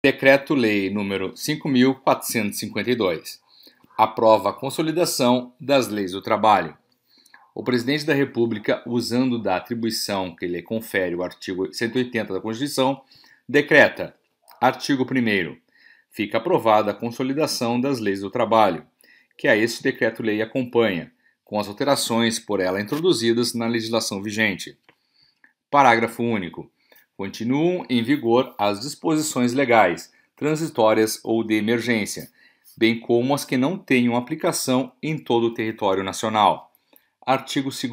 Decreto-Lei nº 5.452 aprova a consolidação das leis do trabalho. O Presidente da República, usando da atribuição que lhe confere o artigo 180 da Constituição, decreta: Artigo 1. Fica aprovada a consolidação das leis do trabalho, que a este decreto-lei acompanha, com as alterações por ela introduzidas na legislação vigente. Parágrafo único. Continuam em vigor as disposições legais, transitórias ou de emergência, bem como as que não tenham aplicação em todo o território nacional. Artigo 2.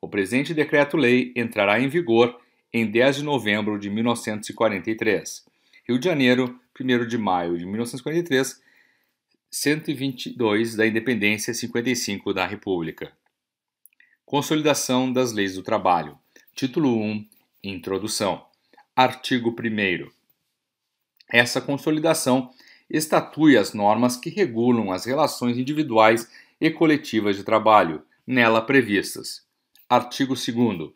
O presente decreto-lei entrará em vigor em 10 de novembro de 1943. Rio de Janeiro, 1 de maio de 1943, 122 da Independência, 55 da República. Consolidação das Leis do Trabalho. Título 1 Introdução. Artigo 1. Essa consolidação estatui as normas que regulam as relações individuais e coletivas de trabalho, nela previstas. Artigo 2.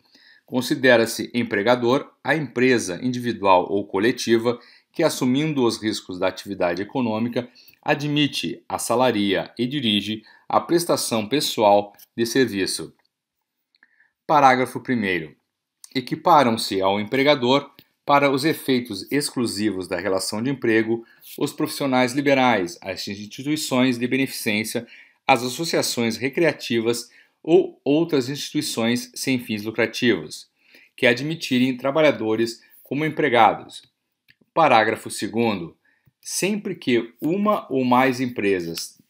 Considera-se empregador a empresa individual ou coletiva que, assumindo os riscos da atividade econômica, admite, assalaria e dirige a prestação pessoal de serviço. Parágrafo 1. Equiparam-se ao empregador para os efeitos exclusivos da relação de emprego, os profissionais liberais, as instituições de beneficência, as associações recreativas ou outras instituições sem fins lucrativos, que admitirem trabalhadores como empregados. Parágrafo 2. Sempre que uma ou mais empresas,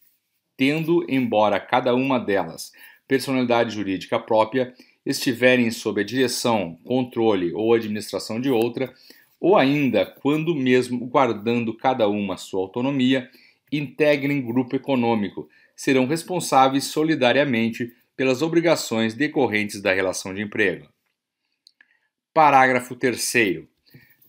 tendo, embora cada uma delas, personalidade jurídica própria, estiverem sob a direção, controle ou administração de outra, ou ainda, quando mesmo guardando cada uma sua autonomia, integrem grupo econômico, serão responsáveis solidariamente pelas obrigações decorrentes da relação de emprego. Parágrafo 3.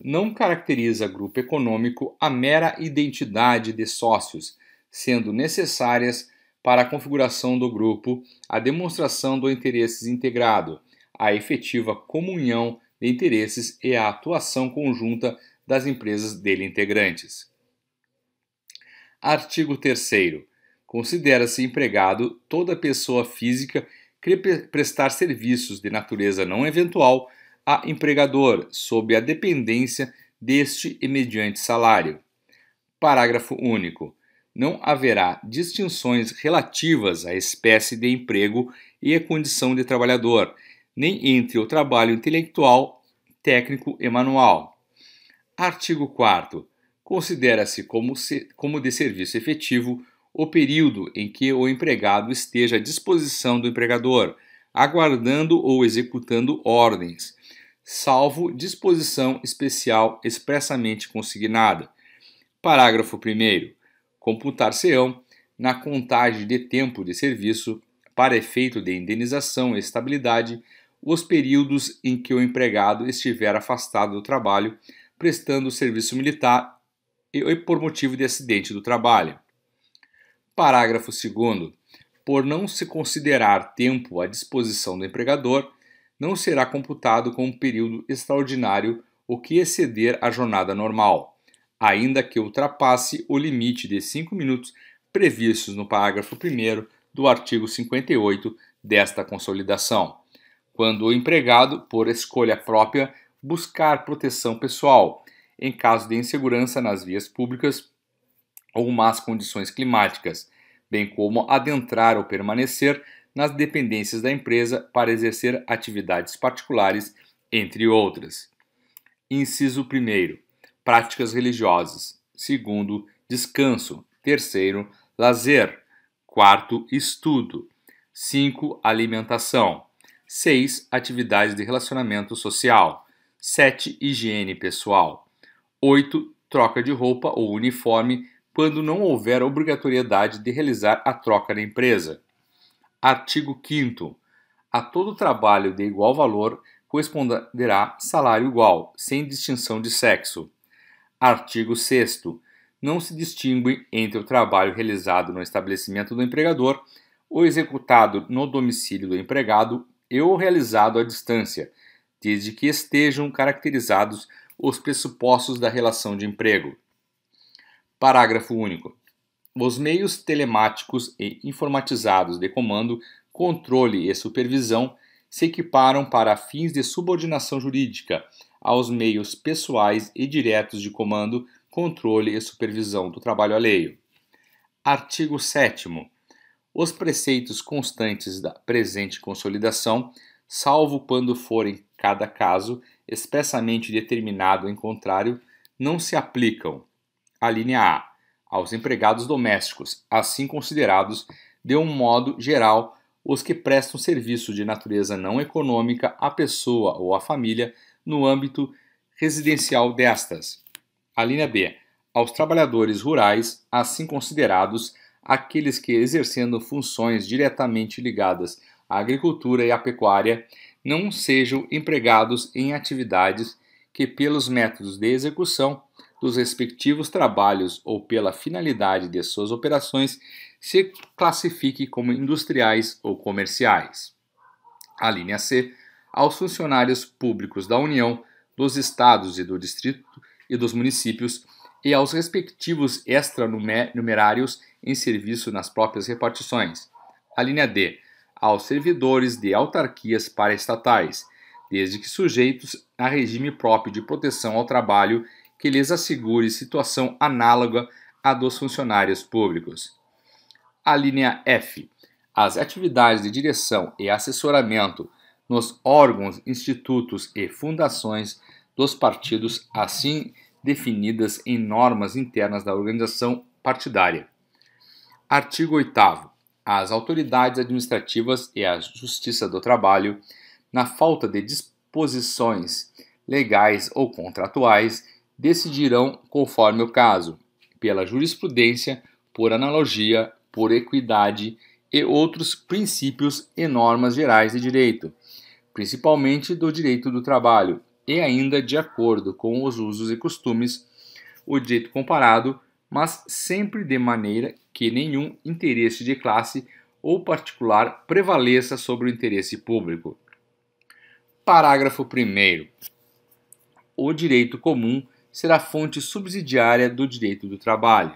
Não caracteriza grupo econômico a mera identidade de sócios, sendo necessárias para a configuração do grupo, a demonstração do interesses integrado, a efetiva comunhão de interesses e a atuação conjunta das empresas dele integrantes. Artigo 3. Considera-se empregado toda pessoa física que prestar serviços de natureza não eventual a empregador, sob a dependência deste e mediante salário. Parágrafo único não haverá distinções relativas à espécie de emprego e à condição de trabalhador, nem entre o trabalho intelectual, técnico e manual. Artigo 4. Considera-se como, como de serviço efetivo o período em que o empregado esteja à disposição do empregador, aguardando ou executando ordens, salvo disposição especial expressamente consignada. Parágrafo 1 computar-se-ão na contagem de tempo de serviço para efeito de indenização e estabilidade os períodos em que o empregado estiver afastado do trabalho prestando serviço militar e por motivo de acidente do trabalho. Parágrafo 2 Por não se considerar tempo à disposição do empregador, não será computado como período extraordinário o que exceder a jornada normal ainda que ultrapasse o limite de cinco minutos previstos no parágrafo 1 do artigo 58 desta consolidação, quando o empregado, por escolha própria, buscar proteção pessoal, em caso de insegurança nas vias públicas ou más condições climáticas, bem como adentrar ou permanecer nas dependências da empresa para exercer atividades particulares, entre outras. Inciso 1 práticas religiosas. Segundo, descanso. Terceiro, lazer. Quarto, estudo. Cinco, alimentação. Seis, atividades de relacionamento social. Sete, higiene pessoal. Oito, troca de roupa ou uniforme quando não houver obrigatoriedade de realizar a troca na empresa. Artigo 5 A todo trabalho de igual valor corresponderá salário igual, sem distinção de sexo. Artigo 6. Não se distingue entre o trabalho realizado no estabelecimento do empregador, o executado no domicílio do empregado e o realizado à distância, desde que estejam caracterizados os pressupostos da relação de emprego. Parágrafo único. Os meios telemáticos e informatizados de comando, controle e supervisão se equiparam para fins de subordinação jurídica aos meios pessoais e diretos de comando, controle e supervisão do trabalho alheio. Artigo 7. Os preceitos constantes da presente consolidação, salvo quando forem cada caso expressamente determinado em contrário, não se aplicam. A linha A. Aos empregados domésticos, assim considerados, de um modo geral, os que prestam serviço de natureza não econômica à pessoa ou à família no âmbito residencial destas. A linha B. Aos trabalhadores rurais, assim considerados, aqueles que, exercendo funções diretamente ligadas à agricultura e à pecuária, não sejam empregados em atividades que, pelos métodos de execução dos respectivos trabalhos ou pela finalidade de suas operações, se classifique como industriais ou comerciais. A linha C aos funcionários públicos da União, dos estados e do distrito e dos municípios e aos respectivos extranumerários em serviço nas próprias repartições. A linha D. Aos servidores de autarquias paraestatais, desde que sujeitos a regime próprio de proteção ao trabalho que lhes assegure situação análoga à dos funcionários públicos. A linha F. As atividades de direção e assessoramento nos órgãos, institutos e fundações dos partidos, assim definidas em normas internas da organização partidária. Artigo 8. As autoridades administrativas e a Justiça do Trabalho, na falta de disposições legais ou contratuais, decidirão conforme o caso, pela jurisprudência, por analogia, por equidade e outros princípios e normas gerais de direito, principalmente do direito do trabalho, e ainda de acordo com os usos e costumes, o direito comparado, mas sempre de maneira que nenhum interesse de classe ou particular prevaleça sobre o interesse público. Parágrafo 1. O direito comum será fonte subsidiária do direito do trabalho.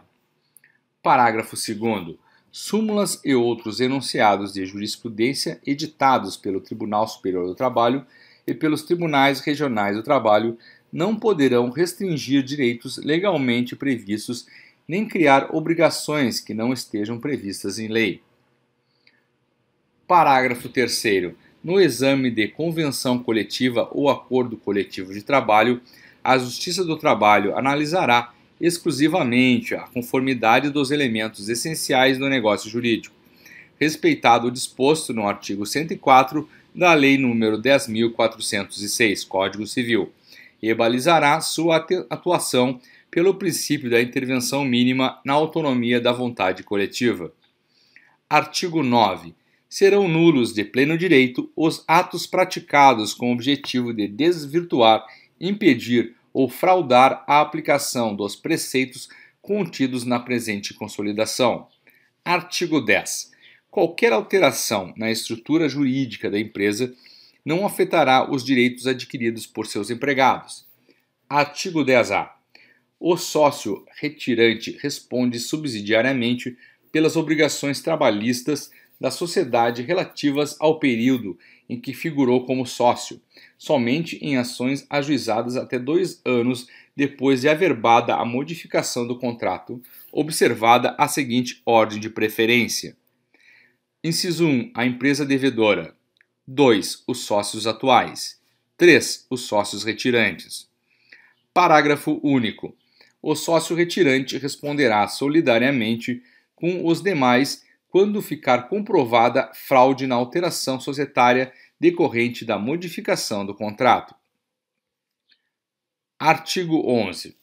Parágrafo 2 súmulas e outros enunciados de jurisprudência editados pelo Tribunal Superior do Trabalho e pelos Tribunais Regionais do Trabalho não poderão restringir direitos legalmente previstos nem criar obrigações que não estejam previstas em lei. Parágrafo 3. No exame de convenção coletiva ou acordo coletivo de trabalho, a Justiça do Trabalho analisará exclusivamente à conformidade dos elementos essenciais do negócio jurídico, respeitado o disposto no artigo 104 da Lei nº 10.406, Código Civil, e balizará sua atuação pelo princípio da intervenção mínima na autonomia da vontade coletiva. Artigo 9. Serão nulos de pleno direito os atos praticados com o objetivo de desvirtuar, impedir ou fraudar a aplicação dos preceitos contidos na presente consolidação. Artigo 10. Qualquer alteração na estrutura jurídica da empresa não afetará os direitos adquiridos por seus empregados. Artigo 10A. O sócio retirante responde subsidiariamente pelas obrigações trabalhistas da sociedade relativas ao período em que figurou como sócio, somente em ações ajuizadas até dois anos depois de averbada a modificação do contrato, observada a seguinte ordem de preferência. Inciso 1. A empresa devedora. 2. Os sócios atuais. 3. Os sócios retirantes. Parágrafo único. O sócio retirante responderá solidariamente com os demais quando ficar comprovada fraude na alteração societária decorrente da modificação do contrato. Artigo 11.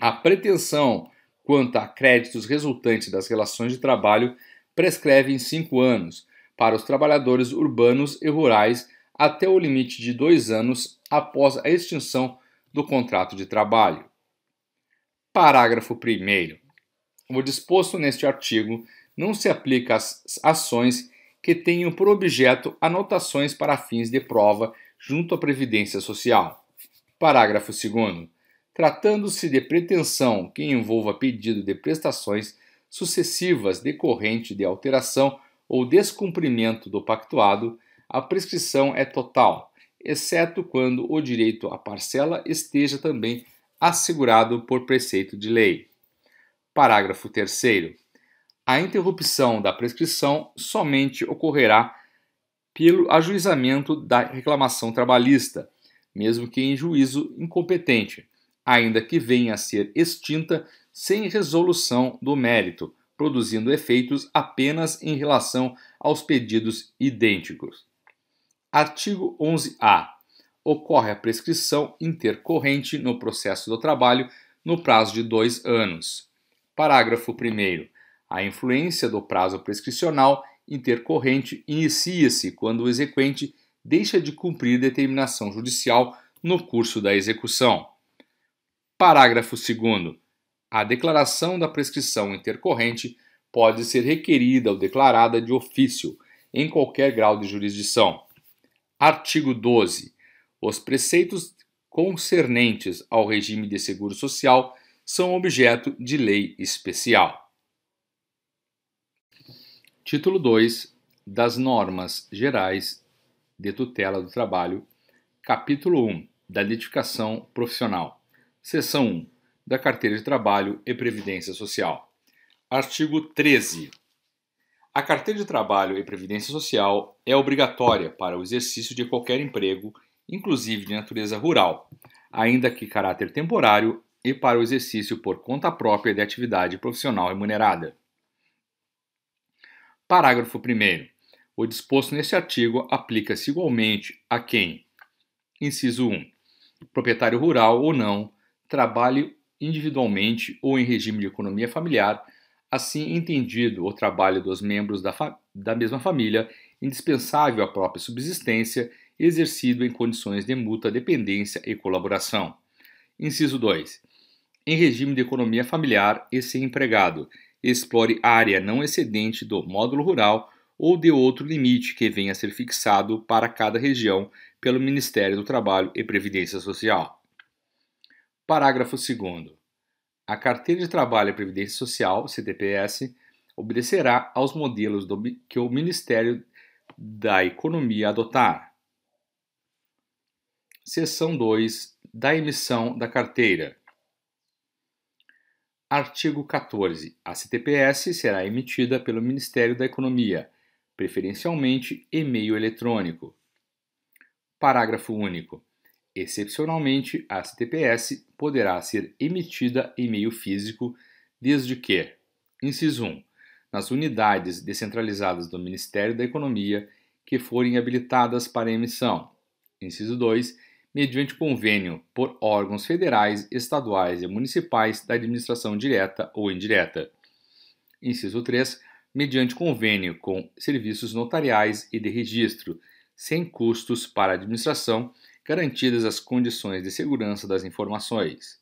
A pretensão quanto a créditos resultantes das relações de trabalho prescreve em cinco anos para os trabalhadores urbanos e rurais até o limite de dois anos após a extinção do contrato de trabalho. Parágrafo 1. O disposto neste artigo não se aplica às ações que tenham por objeto anotações para fins de prova junto à Previdência Social. Parágrafo 2. Tratando-se de pretensão que envolva pedido de prestações sucessivas decorrente de alteração ou descumprimento do pactuado, a prescrição é total, exceto quando o direito à parcela esteja também assegurado por preceito de lei. Parágrafo 3 a interrupção da prescrição somente ocorrerá pelo ajuizamento da reclamação trabalhista, mesmo que em juízo incompetente, ainda que venha a ser extinta sem resolução do mérito, produzindo efeitos apenas em relação aos pedidos idênticos. Artigo 11-A. Ocorre a prescrição intercorrente no processo do trabalho no prazo de dois anos. Parágrafo 1. A influência do prazo prescricional intercorrente inicia-se quando o exequente deixa de cumprir determinação judicial no curso da execução. Parágrafo 2. A declaração da prescrição intercorrente pode ser requerida ou declarada de ofício, em qualquer grau de jurisdição. Artigo 12. Os preceitos concernentes ao regime de seguro social são objeto de lei especial. Título 2 das Normas Gerais de Tutela do Trabalho, Capítulo 1 um, da Identificação Profissional, Seção 1 um, da Carteira de Trabalho e Previdência Social. Artigo 13. A carteira de trabalho e previdência social é obrigatória para o exercício de qualquer emprego, inclusive de natureza rural, ainda que caráter temporário, e para o exercício por conta própria de atividade profissional remunerada. Parágrafo 1. O disposto neste artigo aplica-se igualmente a quem, inciso 1, proprietário rural ou não, trabalhe individualmente ou em regime de economia familiar, assim entendido o trabalho dos membros da, da mesma família, indispensável à própria subsistência, exercido em condições de mútua dependência e colaboração. Inciso 2. Em regime de economia familiar e sem empregado, explore área não excedente do módulo rural ou de outro limite que venha a ser fixado para cada região pelo Ministério do Trabalho e Previdência Social. Parágrafo 2. A Carteira de Trabalho e Previdência Social, CTPS, obedecerá aos modelos do, que o Ministério da Economia adotar. Seção 2 da emissão da carteira. Artigo 14. A CTPS será emitida pelo Ministério da Economia, preferencialmente e-mail eletrônico. Parágrafo único. Excepcionalmente, a CTPS poderá ser emitida em meio físico desde que, inciso 1, nas unidades descentralizadas do Ministério da Economia que forem habilitadas para emissão, inciso 2, mediante convênio por órgãos federais, estaduais e municipais da administração direta ou indireta. Inciso 3. Mediante convênio com serviços notariais e de registro, sem custos para a administração, garantidas as condições de segurança das informações.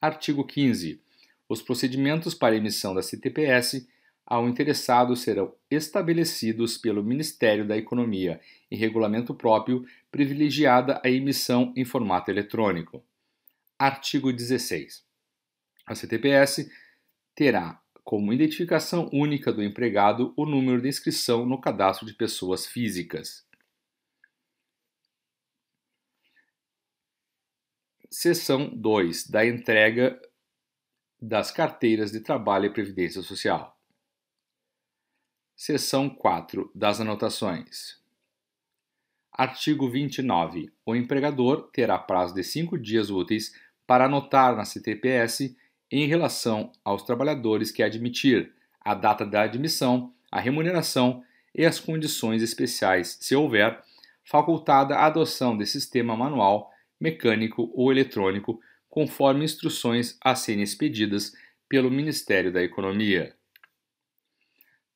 Artigo 15. Os procedimentos para emissão da CTPS ao interessado serão estabelecidos pelo Ministério da Economia em regulamento próprio privilegiada a emissão em formato eletrônico. Artigo 16. A CTPS terá como identificação única do empregado o número de inscrição no cadastro de pessoas físicas. Seção 2 da entrega das carteiras de trabalho e previdência social. Seção 4 das anotações. Artigo 29. O empregador terá prazo de cinco dias úteis para anotar na CTPS em relação aos trabalhadores que admitir a data da admissão, a remuneração e as condições especiais, se houver, facultada a adoção de sistema manual, mecânico ou eletrônico, conforme instruções a serem expedidas pelo Ministério da Economia.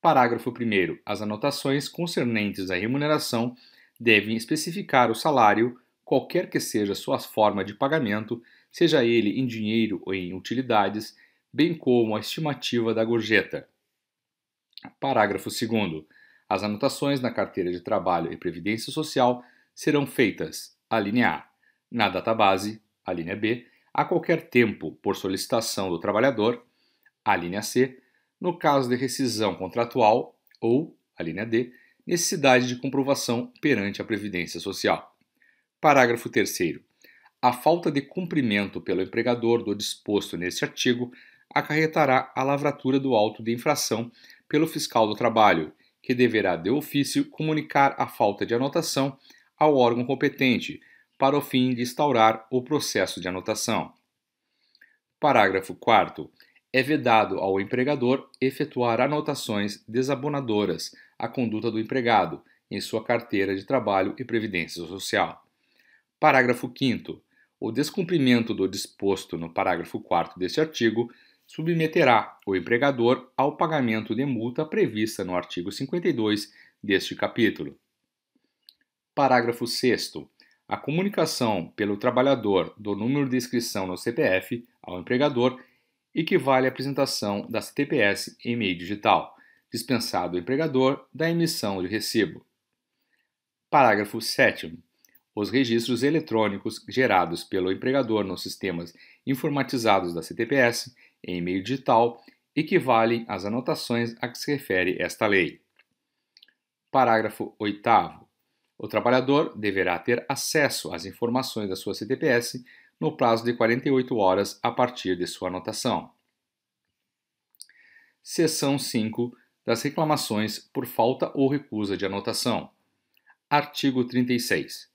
Parágrafo 1. As anotações concernentes à remuneração devem especificar o salário, qualquer que seja sua forma de pagamento, seja ele em dinheiro ou em utilidades, bem como a estimativa da gorjeta. Parágrafo 2. As anotações na carteira de trabalho e previdência social serão feitas, a linha A, na database, a linha B, a qualquer tempo por solicitação do trabalhador, a linha C, no caso de rescisão contratual, ou, a linha D, necessidade de comprovação perante a Previdência Social. Parágrafo 3. A falta de cumprimento pelo empregador do disposto neste artigo acarretará a lavratura do auto de infração pelo fiscal do trabalho, que deverá, de ofício, comunicar a falta de anotação ao órgão competente, para o fim de instaurar o processo de anotação. Parágrafo 4. É vedado ao empregador efetuar anotações desabonadoras a conduta do empregado em sua carteira de trabalho e previdência social. Parágrafo 5. O descumprimento do disposto no parágrafo 4 deste artigo submeterá o empregador ao pagamento de multa prevista no artigo 52 deste capítulo. Parágrafo 6. A comunicação pelo trabalhador do número de inscrição no CPF ao empregador equivale à apresentação da CTPS em meio digital dispensado o empregador da emissão de recibo. Parágrafo 7. Os registros eletrônicos gerados pelo empregador nos sistemas informatizados da CTPS, em meio digital, equivalem às anotações a que se refere esta lei. Parágrafo 8. O trabalhador deverá ter acesso às informações da sua CTPS no prazo de 48 horas a partir de sua anotação. Seção 5 das reclamações por falta ou recusa de anotação. Artigo 36.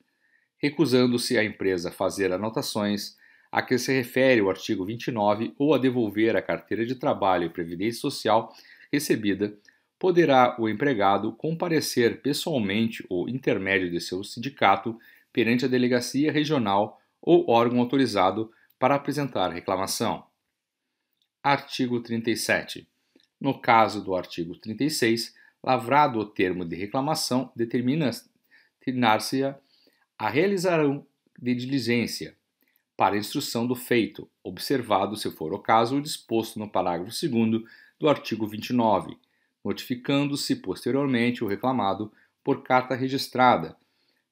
Recusando-se a empresa fazer anotações a que se refere o artigo 29 ou a devolver a carteira de trabalho e previdência social recebida, poderá o empregado comparecer pessoalmente ou intermédio de seu sindicato perante a delegacia regional ou órgão autorizado para apresentar reclamação. Artigo 37. No caso do artigo 36, lavrado o termo de reclamação, determinar-se a realização de diligência para instrução do feito, observado, se for o caso, o disposto no parágrafo 2 do artigo 29, notificando-se posteriormente o reclamado por carta registrada,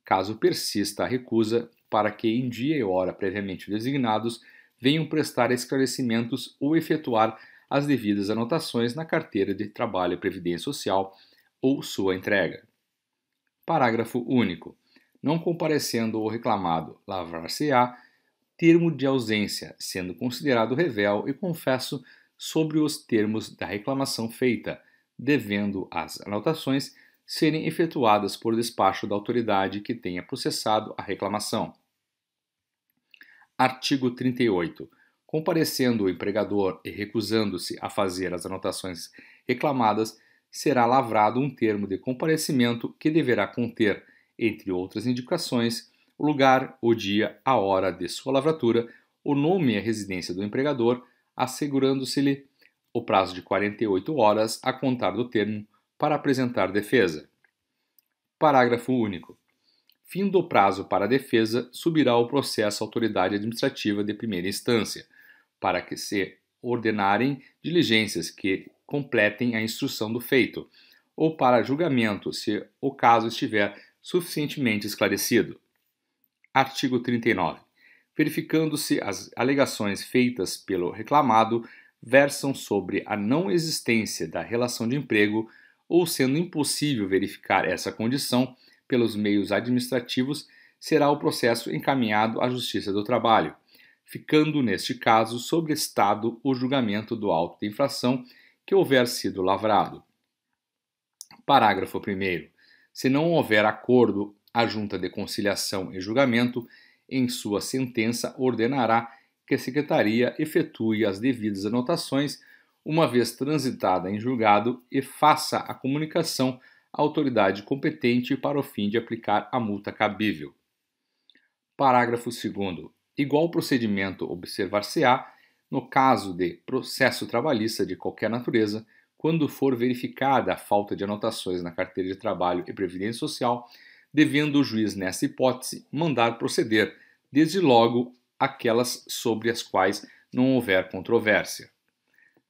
caso persista a recusa, para que em dia e hora previamente designados venham prestar esclarecimentos ou efetuar as devidas anotações na carteira de trabalho e previdência social ou sua entrega. Parágrafo único. Não comparecendo o reclamado, lavrar-se-á termo de ausência, sendo considerado revel e confesso sobre os termos da reclamação feita, devendo as anotações serem efetuadas por despacho da autoridade que tenha processado a reclamação. Artigo 38. Comparecendo o empregador e recusando-se a fazer as anotações reclamadas, será lavrado um termo de comparecimento que deverá conter, entre outras indicações, o lugar, o dia, a hora de sua lavratura, o nome e a residência do empregador, assegurando-se-lhe o prazo de 48 horas a contar do termo para apresentar defesa. Parágrafo único. Fim do prazo para a defesa, subirá o processo à autoridade administrativa de primeira instância, para que se ordenarem diligências que completem a instrução do feito, ou para julgamento, se o caso estiver suficientemente esclarecido. Artigo 39. Verificando-se as alegações feitas pelo reclamado versam sobre a não existência da relação de emprego ou sendo impossível verificar essa condição pelos meios administrativos, será o processo encaminhado à Justiça do Trabalho ficando neste caso estado o julgamento do auto de infração que houver sido lavrado. Parágrafo 1. Se não houver acordo, a Junta de Conciliação e Julgamento, em sua sentença, ordenará que a Secretaria efetue as devidas anotações, uma vez transitada em julgado, e faça a comunicação à autoridade competente para o fim de aplicar a multa cabível. Parágrafo 2. Igual procedimento observar-se-á no caso de processo trabalhista de qualquer natureza, quando for verificada a falta de anotações na carteira de trabalho e previdência social, devendo o juiz, nessa hipótese, mandar proceder, desde logo, aquelas sobre as quais não houver controvérsia.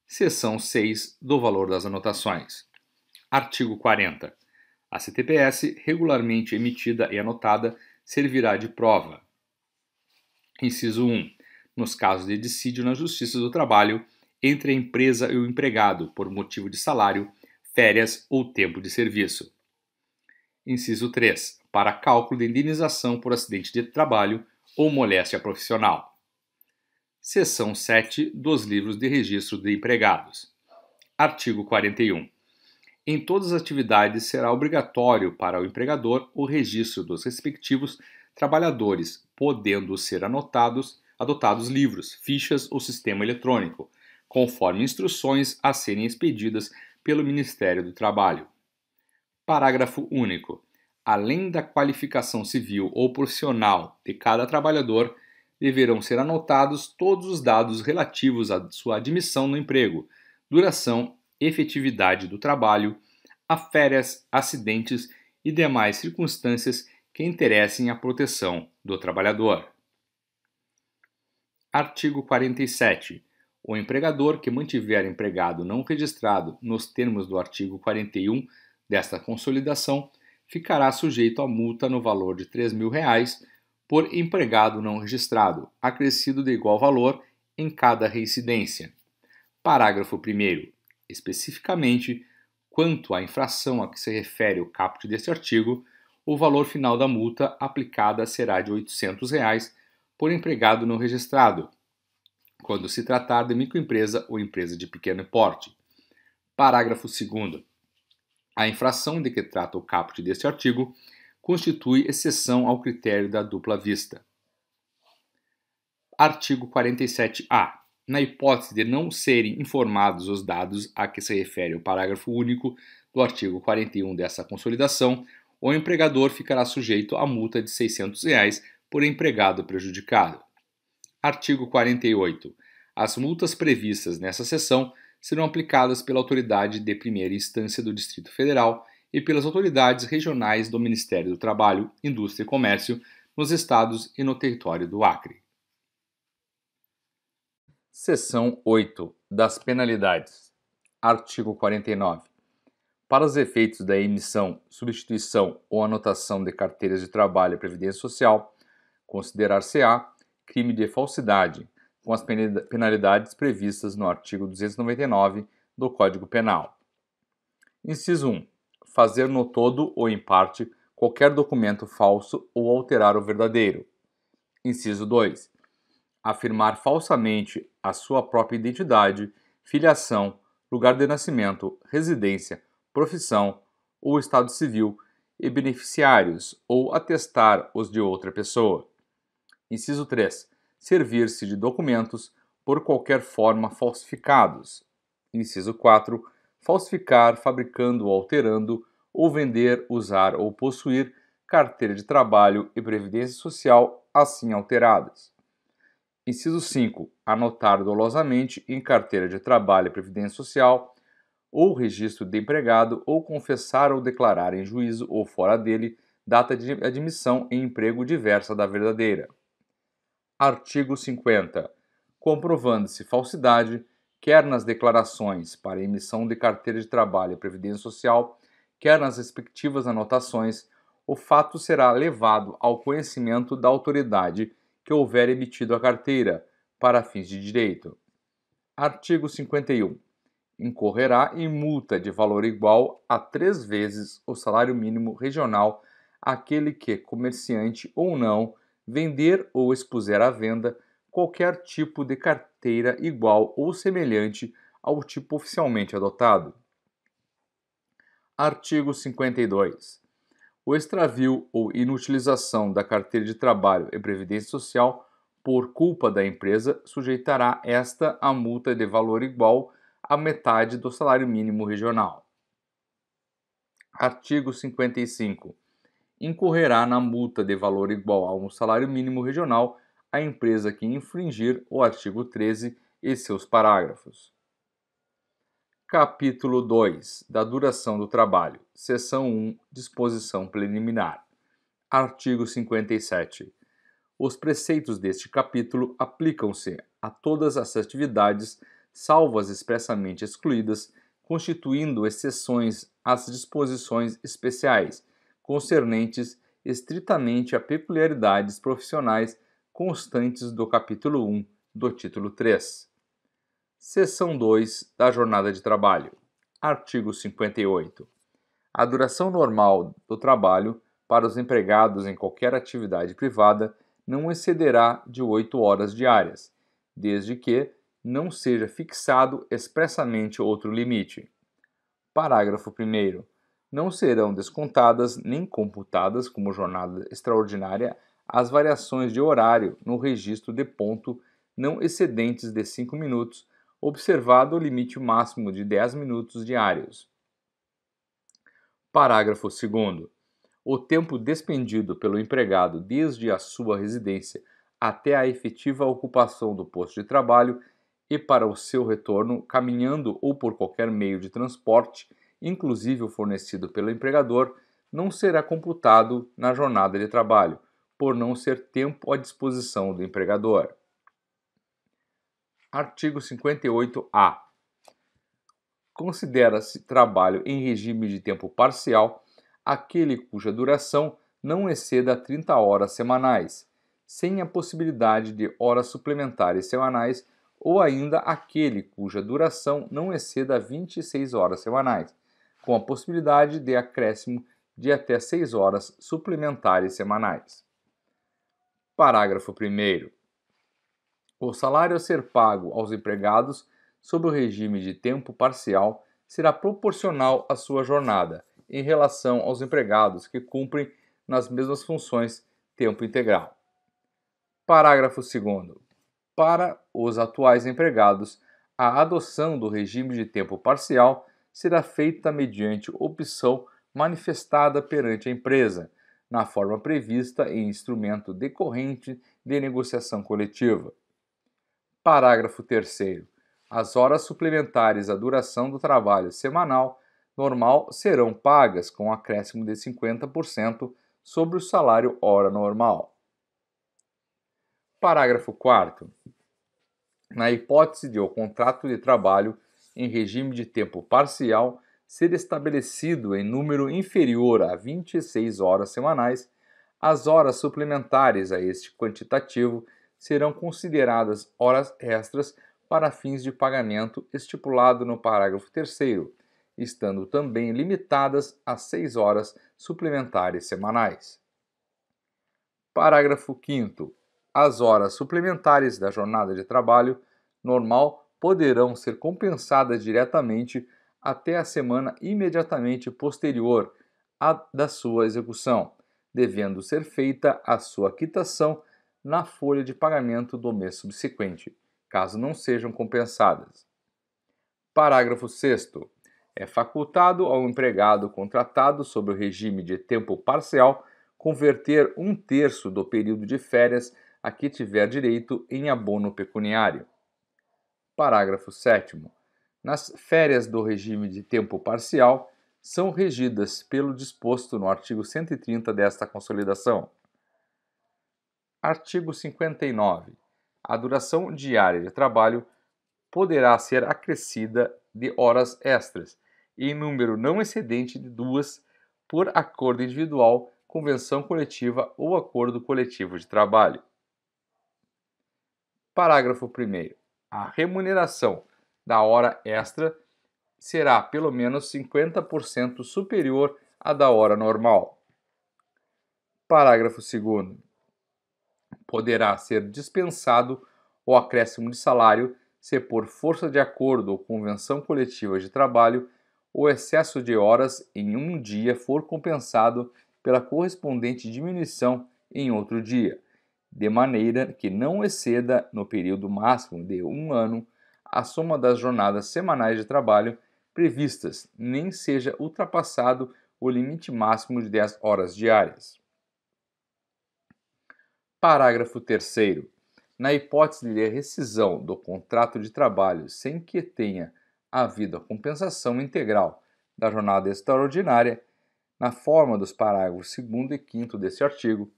Seção 6 do valor das anotações. Artigo 40. A CTPS, regularmente emitida e anotada, servirá de prova, Inciso 1. Nos casos de dissídio na Justiça do Trabalho, entre a empresa e o empregado, por motivo de salário, férias ou tempo de serviço. Inciso 3. Para cálculo de indenização por acidente de trabalho ou moléstia profissional. Seção 7 dos Livros de Registro de Empregados. Artigo 41. Em todas as atividades será obrigatório para o empregador o registro dos respectivos trabalhadores, podendo ser anotados, adotados livros, fichas ou sistema eletrônico, conforme instruções a serem expedidas pelo Ministério do Trabalho. Parágrafo único. Além da qualificação civil ou profissional de cada trabalhador, deverão ser anotados todos os dados relativos à sua admissão no emprego, duração, efetividade do trabalho, a férias, acidentes e demais circunstâncias que interessem à proteção do trabalhador. Artigo 47. O empregador que mantiver empregado não registrado nos termos do artigo 41 desta consolidação ficará sujeito a multa no valor de R$ 3.000 por empregado não registrado, acrescido de igual valor em cada reincidência. Parágrafo 1. Especificamente, quanto à infração a que se refere o caput deste artigo, o valor final da multa aplicada será de R$ 800 reais por empregado não registrado, quando se tratar de microempresa ou empresa de pequeno porte. Parágrafo 2. A infração de que trata o caput deste artigo constitui exceção ao critério da dupla vista. Artigo 47-A. Na hipótese de não serem informados os dados a que se refere o parágrafo único do artigo 41 dessa consolidação, o empregador ficará sujeito à multa de R$ reais por empregado prejudicado. Artigo 48. As multas previstas nessa seção serão aplicadas pela autoridade de primeira instância do Distrito Federal e pelas autoridades regionais do Ministério do Trabalho, Indústria e Comércio nos estados e no território do Acre. Seção 8 das penalidades. Artigo 49. Para os efeitos da emissão, substituição ou anotação de carteiras de trabalho e previdência social, considerar-se-á crime de falsidade, com as penalidades previstas no artigo 299 do Código Penal. Inciso 1. Fazer no todo ou em parte qualquer documento falso ou alterar o verdadeiro. Inciso 2. Afirmar falsamente a sua própria identidade, filiação, lugar de nascimento, residência profissão ou estado civil e beneficiários ou atestar os de outra pessoa. Inciso 3. Servir-se de documentos por qualquer forma falsificados. Inciso 4. Falsificar, fabricando ou alterando, ou vender, usar ou possuir carteira de trabalho e previdência social assim alteradas. Inciso 5. Anotar dolosamente em carteira de trabalho e previdência social ou registro de empregado, ou confessar ou declarar em juízo ou fora dele data de admissão em emprego diversa da verdadeira. Artigo 50. Comprovando-se falsidade, quer nas declarações para emissão de carteira de trabalho e previdência social, quer nas respectivas anotações, o fato será levado ao conhecimento da autoridade que houver emitido a carteira, para fins de direito. Artigo 51 incorrerá em multa de valor igual a três vezes o salário mínimo regional aquele que, comerciante ou não, vender ou expuser à venda qualquer tipo de carteira igual ou semelhante ao tipo oficialmente adotado. Artigo 52. O extravio ou inutilização da carteira de trabalho e previdência social por culpa da empresa sujeitará esta a multa de valor igual a metade do salário mínimo regional. Artigo 55. Incorrerá na multa de valor igual a um salário mínimo regional a empresa que infringir o artigo 13 e seus parágrafos. Capítulo 2 da duração do trabalho, seção 1, disposição preliminar. Artigo 57. Os preceitos deste capítulo aplicam-se a todas as atividades salvo as expressamente excluídas, constituindo exceções às disposições especiais, concernentes estritamente a peculiaridades profissionais constantes do capítulo 1 do título 3. Seção 2 da Jornada de Trabalho. Artigo 58. A duração normal do trabalho para os empregados em qualquer atividade privada não excederá de 8 horas diárias, desde que não seja fixado expressamente outro limite. Parágrafo 1. Não serão descontadas nem computadas como jornada extraordinária as variações de horário no registro de ponto não excedentes de 5 minutos, observado o limite máximo de 10 minutos diários. Parágrafo 2. O tempo despendido pelo empregado desde a sua residência até a efetiva ocupação do posto de trabalho e para o seu retorno caminhando ou por qualquer meio de transporte, inclusive o fornecido pelo empregador, não será computado na jornada de trabalho, por não ser tempo à disposição do empregador. Artigo 58-A. Considera-se trabalho em regime de tempo parcial aquele cuja duração não exceda 30 horas semanais, sem a possibilidade de horas suplementares semanais ou ainda aquele cuja duração não exceda 26 horas semanais, com a possibilidade de acréscimo de até 6 horas suplementares semanais. Parágrafo 1. O salário a ser pago aos empregados sob o regime de tempo parcial será proporcional à sua jornada em relação aos empregados que cumprem nas mesmas funções tempo integral. Parágrafo 2. Para os atuais empregados, a adoção do regime de tempo parcial será feita mediante opção manifestada perante a empresa, na forma prevista em instrumento decorrente de negociação coletiva. Parágrafo 3. As horas suplementares à duração do trabalho semanal normal serão pagas com um acréscimo de 50% sobre o salário hora normal. Parágrafo 4. Na hipótese de o contrato de trabalho em regime de tempo parcial ser estabelecido em número inferior a 26 horas semanais, as horas suplementares a este quantitativo serão consideradas horas extras para fins de pagamento estipulado no parágrafo 3, estando também limitadas a 6 horas suplementares semanais. Parágrafo 5 as horas suplementares da jornada de trabalho normal poderão ser compensadas diretamente até a semana imediatamente posterior à da sua execução, devendo ser feita a sua quitação na folha de pagamento do mês subsequente, caso não sejam compensadas. Parágrafo 6. É facultado ao empregado contratado sob o regime de tempo parcial converter um terço do período de férias a que tiver direito em abono pecuniário. Parágrafo 7. Nas férias do regime de tempo parcial, são regidas pelo disposto no artigo 130 desta Consolidação. Artigo 59. A duração diária de trabalho poderá ser acrescida de horas extras, em número não excedente de duas, por acordo individual, convenção coletiva ou acordo coletivo de trabalho. Parágrafo 1. A remuneração da hora extra será pelo menos 50% superior à da hora normal. Parágrafo 2. Poderá ser dispensado o acréscimo de salário se por força de acordo ou convenção coletiva de trabalho o excesso de horas em um dia for compensado pela correspondente diminuição em outro dia, de maneira que não exceda, no período máximo de um ano, a soma das jornadas semanais de trabalho previstas, nem seja ultrapassado o limite máximo de 10 horas diárias. Parágrafo 3. Na hipótese de rescisão do contrato de trabalho sem que tenha havido a compensação integral da jornada extraordinária, na forma dos parágrafos 2 e 5 deste artigo,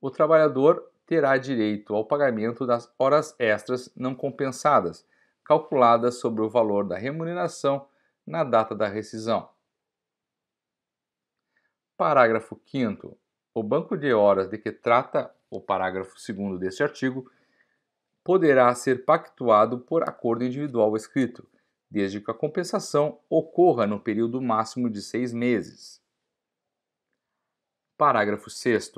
o trabalhador terá direito ao pagamento das horas extras não compensadas, calculadas sobre o valor da remuneração na data da rescisão. Parágrafo 5. O banco de horas de que trata o parágrafo 2 deste artigo poderá ser pactuado por acordo individual escrito, desde que a compensação ocorra no período máximo de seis meses. Parágrafo 6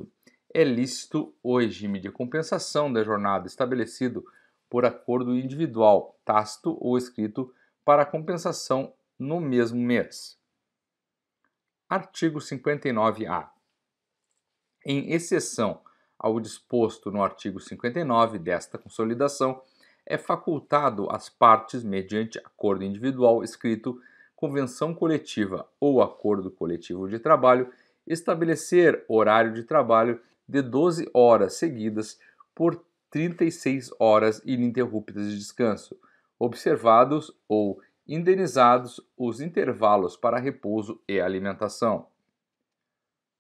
é lícito o regime de compensação da jornada estabelecido por acordo individual, tácito ou escrito, para compensação no mesmo mês. Artigo 59-A. Em exceção ao disposto no artigo 59 desta consolidação, é facultado às partes, mediante acordo individual escrito, convenção coletiva ou acordo coletivo de trabalho, estabelecer horário de trabalho de 12 horas seguidas por 36 horas ininterruptas de descanso, observados ou indenizados os intervalos para repouso e alimentação.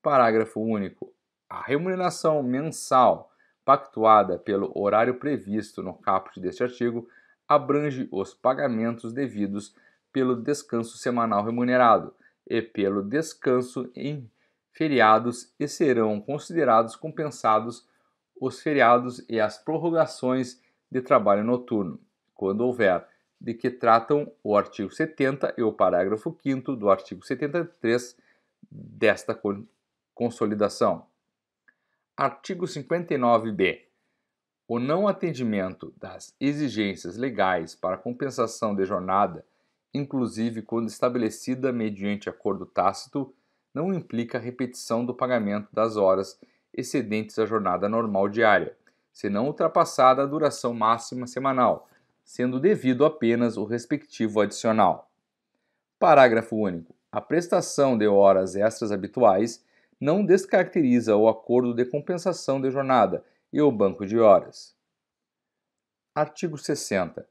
Parágrafo único. A remuneração mensal pactuada pelo horário previsto no caput deste artigo abrange os pagamentos devidos pelo descanso semanal remunerado e pelo descanso em feriados e serão considerados compensados os feriados e as prorrogações de trabalho noturno, quando houver, de que tratam o artigo 70 e o parágrafo 5 do artigo 73 desta consolidação. Artigo 59b. O não atendimento das exigências legais para compensação de jornada, inclusive quando estabelecida mediante acordo tácito, não implica repetição do pagamento das horas excedentes à jornada normal diária, senão ultrapassada a duração máxima semanal, sendo devido apenas o respectivo adicional. Parágrafo único. A prestação de horas extras habituais não descaracteriza o acordo de compensação de jornada e o banco de horas. Artigo 60.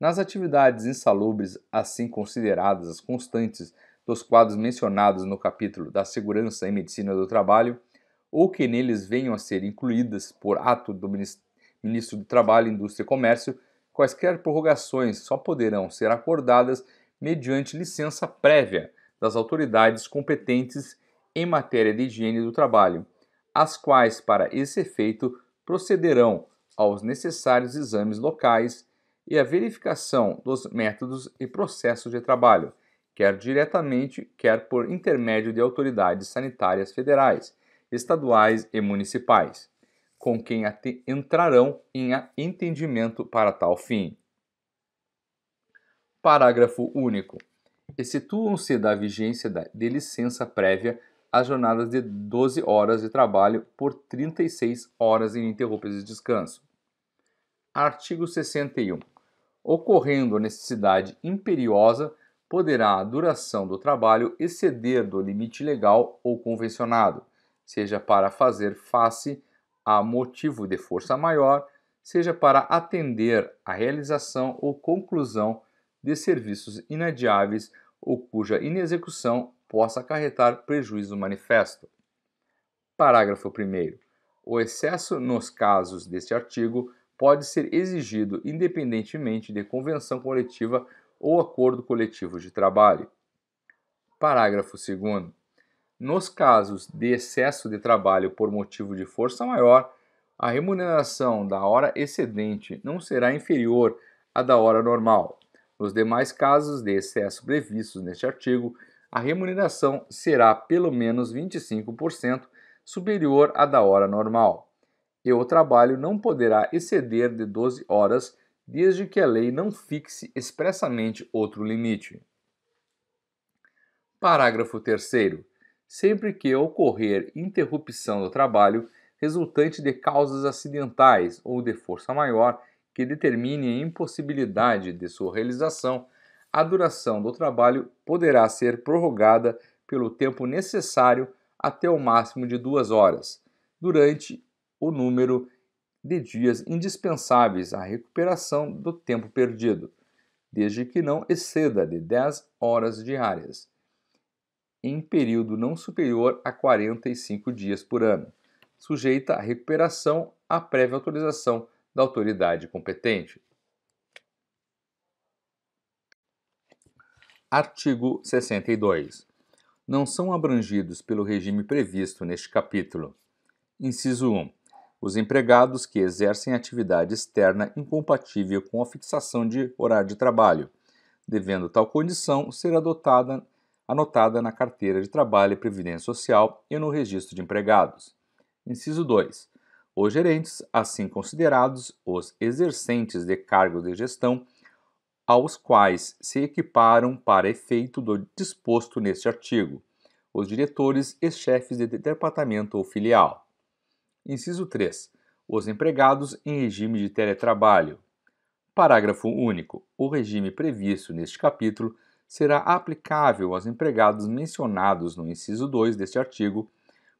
Nas atividades insalubres assim consideradas as constantes dos quadros mencionados no capítulo da Segurança e Medicina do Trabalho ou que neles venham a ser incluídas por ato do Ministro do Trabalho, Indústria e Comércio, quaisquer prorrogações só poderão ser acordadas mediante licença prévia das autoridades competentes em matéria de higiene do trabalho, as quais, para esse efeito, procederão aos necessários exames locais e à verificação dos métodos e processos de trabalho, quer diretamente, quer por intermédio de autoridades sanitárias federais, estaduais e municipais, com quem entrarão em entendimento para tal fim. Parágrafo único. Excetuam-se da vigência de licença prévia as jornadas de 12 horas de trabalho por 36 horas ininterruptas de descanso. Artigo 61. Ocorrendo a necessidade imperiosa, poderá a duração do trabalho exceder do limite legal ou convencionado, seja para fazer face a motivo de força maior, seja para atender à realização ou conclusão de serviços inadiáveis ou cuja inexecução possa acarretar prejuízo manifesto. Parágrafo 1. O excesso nos casos deste artigo pode ser exigido independentemente de convenção coletiva ou acordo coletivo de trabalho. Parágrafo 2. Nos casos de excesso de trabalho por motivo de força maior, a remuneração da hora excedente não será inferior à da hora normal. Nos demais casos de excesso previstos neste artigo, a remuneração será pelo menos 25% superior à da hora normal, e o trabalho não poderá exceder de 12 horas desde que a lei não fixe expressamente outro limite. Parágrafo 3. Sempre que ocorrer interrupção do trabalho resultante de causas acidentais ou de força maior que determine a impossibilidade de sua realização, a duração do trabalho poderá ser prorrogada pelo tempo necessário até o máximo de duas horas, durante o número de dias indispensáveis à recuperação do tempo perdido, desde que não exceda de 10 horas diárias, em período não superior a 45 dias por ano, sujeita à recuperação à prévia autorização da autoridade competente. Artigo 62. Não são abrangidos pelo regime previsto neste capítulo. Inciso 1 os empregados que exercem atividade externa incompatível com a fixação de horário de trabalho, devendo tal condição ser adotada, anotada na carteira de trabalho e previdência social e no registro de empregados. Inciso 2. Os gerentes, assim considerados, os exercentes de cargo de gestão, aos quais se equiparam para efeito do disposto neste artigo, os diretores e chefes de departamento ou filial. Inciso 3. Os empregados em regime de teletrabalho. Parágrafo único. O regime previsto neste capítulo será aplicável aos empregados mencionados no inciso 2 deste artigo,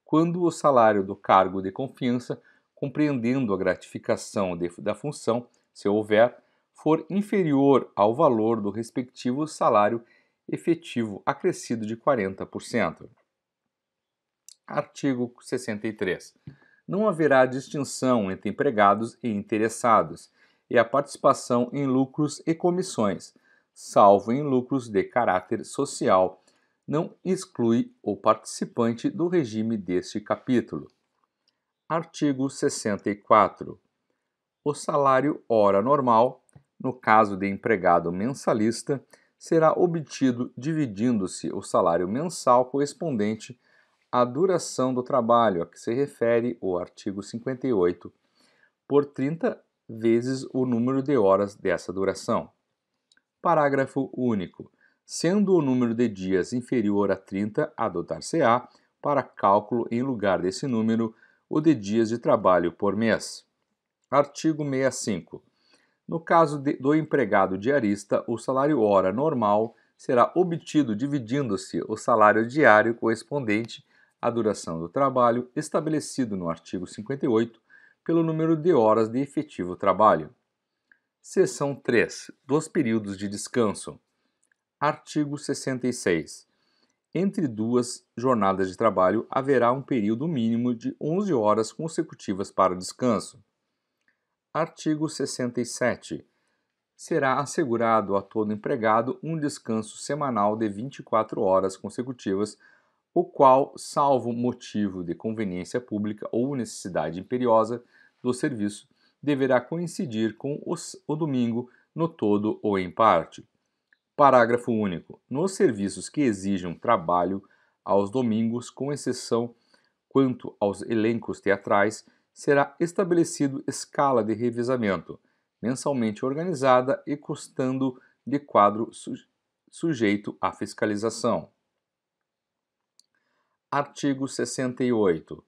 quando o salário do cargo de confiança, compreendendo a gratificação de, da função, se houver, for inferior ao valor do respectivo salário efetivo acrescido de 40%. Artigo 63 não haverá distinção entre empregados e interessados, e a participação em lucros e comissões, salvo em lucros de caráter social, não exclui o participante do regime deste capítulo. Artigo 64. O salário hora normal, no caso de empregado mensalista, será obtido dividindo-se o salário mensal correspondente a duração do trabalho a que se refere o artigo 58 por 30 vezes o número de horas dessa duração. Parágrafo único. Sendo o número de dias inferior a 30, adotar-se-á, para cálculo em lugar desse número, o de dias de trabalho por mês. Artigo 65. No caso de, do empregado diarista, o salário hora normal será obtido dividindo-se o salário diário correspondente a duração do trabalho estabelecido no artigo 58 pelo número de horas de efetivo trabalho. Seção 3. Dos períodos de descanso. Artigo 66. Entre duas jornadas de trabalho haverá um período mínimo de 11 horas consecutivas para descanso. Artigo 67. Será assegurado a todo empregado um descanso semanal de 24 horas consecutivas o qual, salvo motivo de conveniência pública ou necessidade imperiosa do serviço, deverá coincidir com os, o domingo no todo ou em parte. Parágrafo único. Nos serviços que exijam trabalho aos domingos, com exceção quanto aos elencos teatrais, será estabelecido escala de revisamento, mensalmente organizada e custando de quadro sujeito à fiscalização. Artigo 68.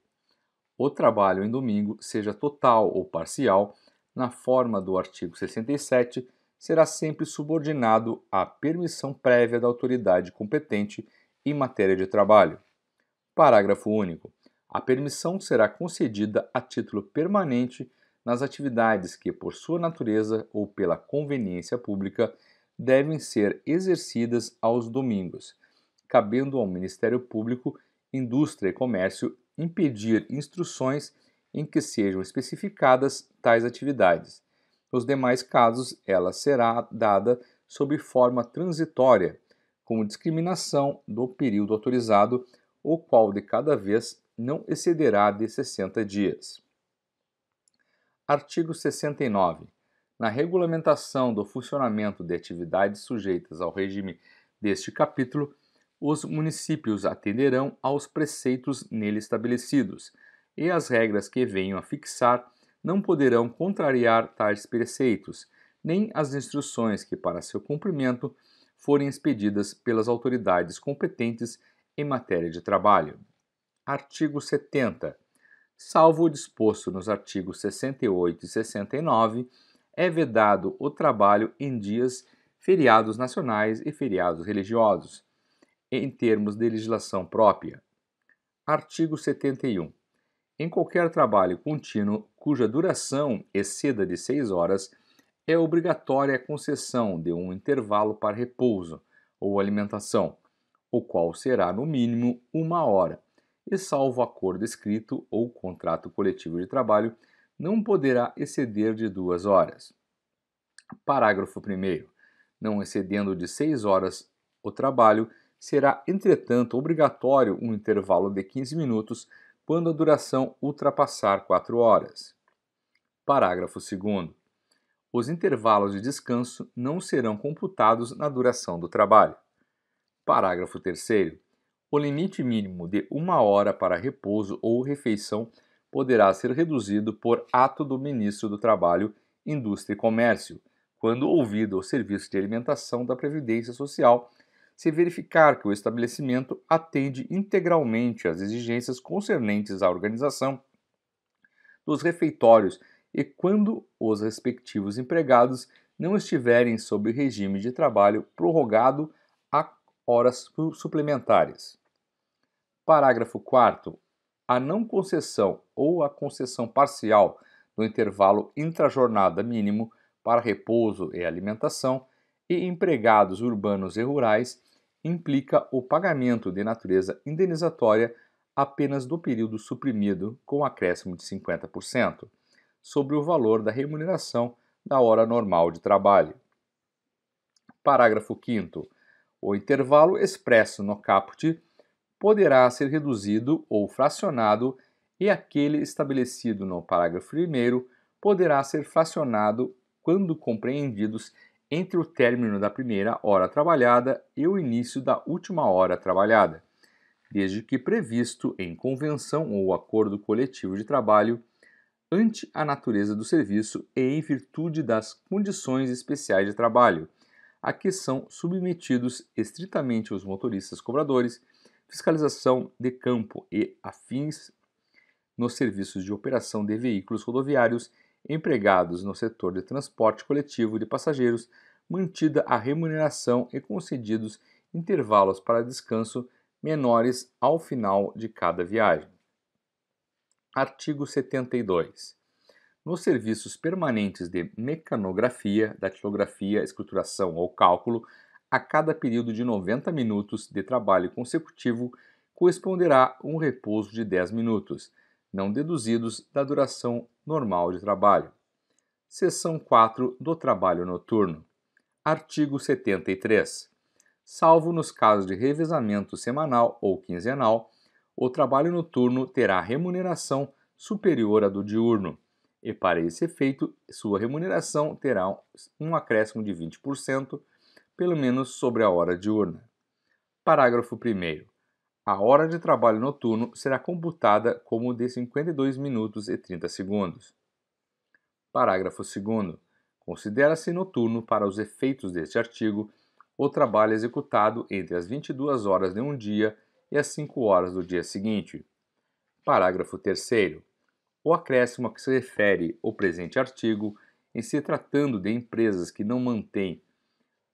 O trabalho em domingo, seja total ou parcial, na forma do artigo 67, será sempre subordinado à permissão prévia da autoridade competente em matéria de trabalho. Parágrafo único. A permissão será concedida a título permanente nas atividades que, por sua natureza ou pela conveniência pública, devem ser exercidas aos domingos, cabendo ao Ministério Público Indústria e Comércio impedir instruções em que sejam especificadas tais atividades. Nos demais casos, ela será dada sob forma transitória, como discriminação do período autorizado, o qual de cada vez não excederá de 60 dias. Artigo 69. Na regulamentação do funcionamento de atividades sujeitas ao regime deste capítulo, os municípios atenderão aos preceitos nele estabelecidos, e as regras que venham a fixar não poderão contrariar tais preceitos, nem as instruções que, para seu cumprimento, forem expedidas pelas autoridades competentes em matéria de trabalho. Artigo 70. Salvo o disposto nos artigos 68 e 69, é vedado o trabalho em dias feriados nacionais e feriados religiosos, em termos de legislação própria. Artigo 71. Em qualquer trabalho contínuo cuja duração exceda de seis horas, é obrigatória a concessão de um intervalo para repouso ou alimentação, o qual será no mínimo uma hora, e salvo acordo escrito ou contrato coletivo de trabalho, não poderá exceder de duas horas. Parágrafo 1. Não excedendo de seis horas o trabalho, será, entretanto, obrigatório um intervalo de 15 minutos quando a duração ultrapassar 4 horas. Parágrafo 2. Os intervalos de descanso não serão computados na duração do trabalho. Parágrafo 3. O limite mínimo de uma hora para repouso ou refeição poderá ser reduzido por ato do Ministro do Trabalho, Indústria e Comércio, quando ouvido o Serviço de Alimentação da Previdência Social se verificar que o estabelecimento atende integralmente às exigências concernentes à organização dos refeitórios e quando os respectivos empregados não estiverem sob regime de trabalho prorrogado a horas suplementares. Parágrafo 4. A não concessão ou a concessão parcial do intervalo intrajornada mínimo para repouso e alimentação e empregados urbanos e rurais implica o pagamento de natureza indenizatória apenas do período suprimido, com acréscimo de 50%, sobre o valor da remuneração da hora normal de trabalho. Parágrafo 5. O intervalo expresso no caput poderá ser reduzido ou fracionado e aquele estabelecido no parágrafo 1 poderá ser fracionado quando compreendidos entre o término da primeira hora trabalhada e o início da última hora trabalhada, desde que previsto em convenção ou acordo coletivo de trabalho ante a natureza do serviço e em virtude das condições especiais de trabalho, a que são submetidos estritamente os motoristas cobradores, fiscalização de campo e afins nos serviços de operação de veículos rodoviários empregados no setor de transporte coletivo de passageiros, mantida a remuneração e concedidos intervalos para descanso menores ao final de cada viagem. Artigo 72. Nos serviços permanentes de mecanografia, datilografia, escrituração ou cálculo, a cada período de 90 minutos de trabalho consecutivo corresponderá um repouso de 10 minutos não deduzidos da duração normal de trabalho. Seção 4 do trabalho noturno. Artigo 73. Salvo nos casos de revezamento semanal ou quinzenal, o trabalho noturno terá remuneração superior à do diurno, e para esse efeito, sua remuneração terá um acréscimo de 20%, pelo menos sobre a hora diurna. Parágrafo 1 a hora de trabalho noturno será computada como de 52 minutos e 30 segundos. Parágrafo 2. Considera-se noturno, para os efeitos deste artigo, o trabalho executado entre as 22 horas de um dia e as 5 horas do dia seguinte. Parágrafo 3. O acréscimo a que se refere o presente artigo, em se tratando de empresas que não mantêm,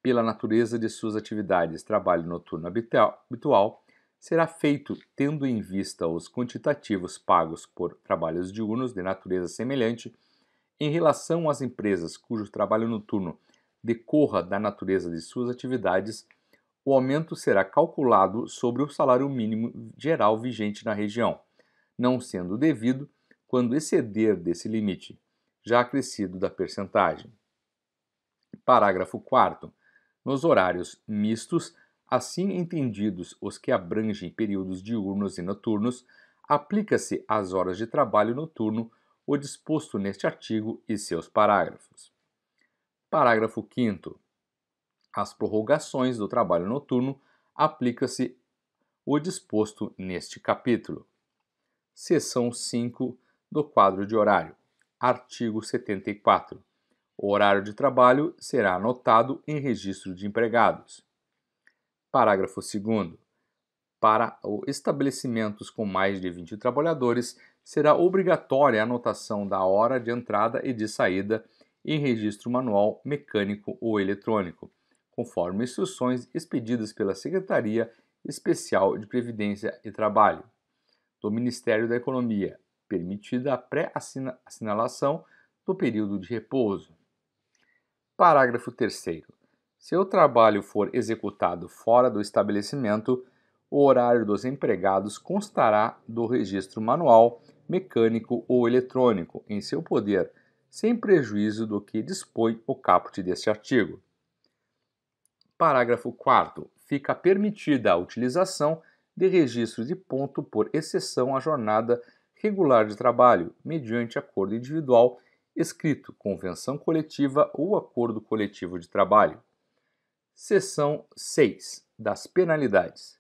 pela natureza de suas atividades, trabalho noturno habitual será feito tendo em vista os quantitativos pagos por trabalhos diurnos de natureza semelhante em relação às empresas cujo trabalho noturno decorra da natureza de suas atividades, o aumento será calculado sobre o salário mínimo geral vigente na região, não sendo devido quando exceder desse limite, já acrescido da percentagem. Parágrafo 4. Nos horários mistos, Assim entendidos os que abrangem períodos diurnos e noturnos, aplica-se às horas de trabalho noturno o disposto neste artigo e seus parágrafos. Parágrafo 5. as prorrogações do trabalho noturno aplica-se o disposto neste capítulo. Seção 5 do quadro de horário. Artigo 74. O horário de trabalho será anotado em registro de empregados. Parágrafo 2. Para estabelecimentos com mais de 20 trabalhadores, será obrigatória a anotação da hora de entrada e de saída em registro manual, mecânico ou eletrônico, conforme instruções expedidas pela Secretaria Especial de Previdência e Trabalho do Ministério da Economia, permitida a pré-assinalação do período de repouso. Parágrafo 3. Se o trabalho for executado fora do estabelecimento, o horário dos empregados constará do registro manual, mecânico ou eletrônico em seu poder, sem prejuízo do que dispõe o caput deste artigo. Parágrafo 4. Fica permitida a utilização de registro de ponto por exceção à jornada regular de trabalho, mediante acordo individual escrito, convenção coletiva ou acordo coletivo de trabalho. Seção 6 das Penalidades.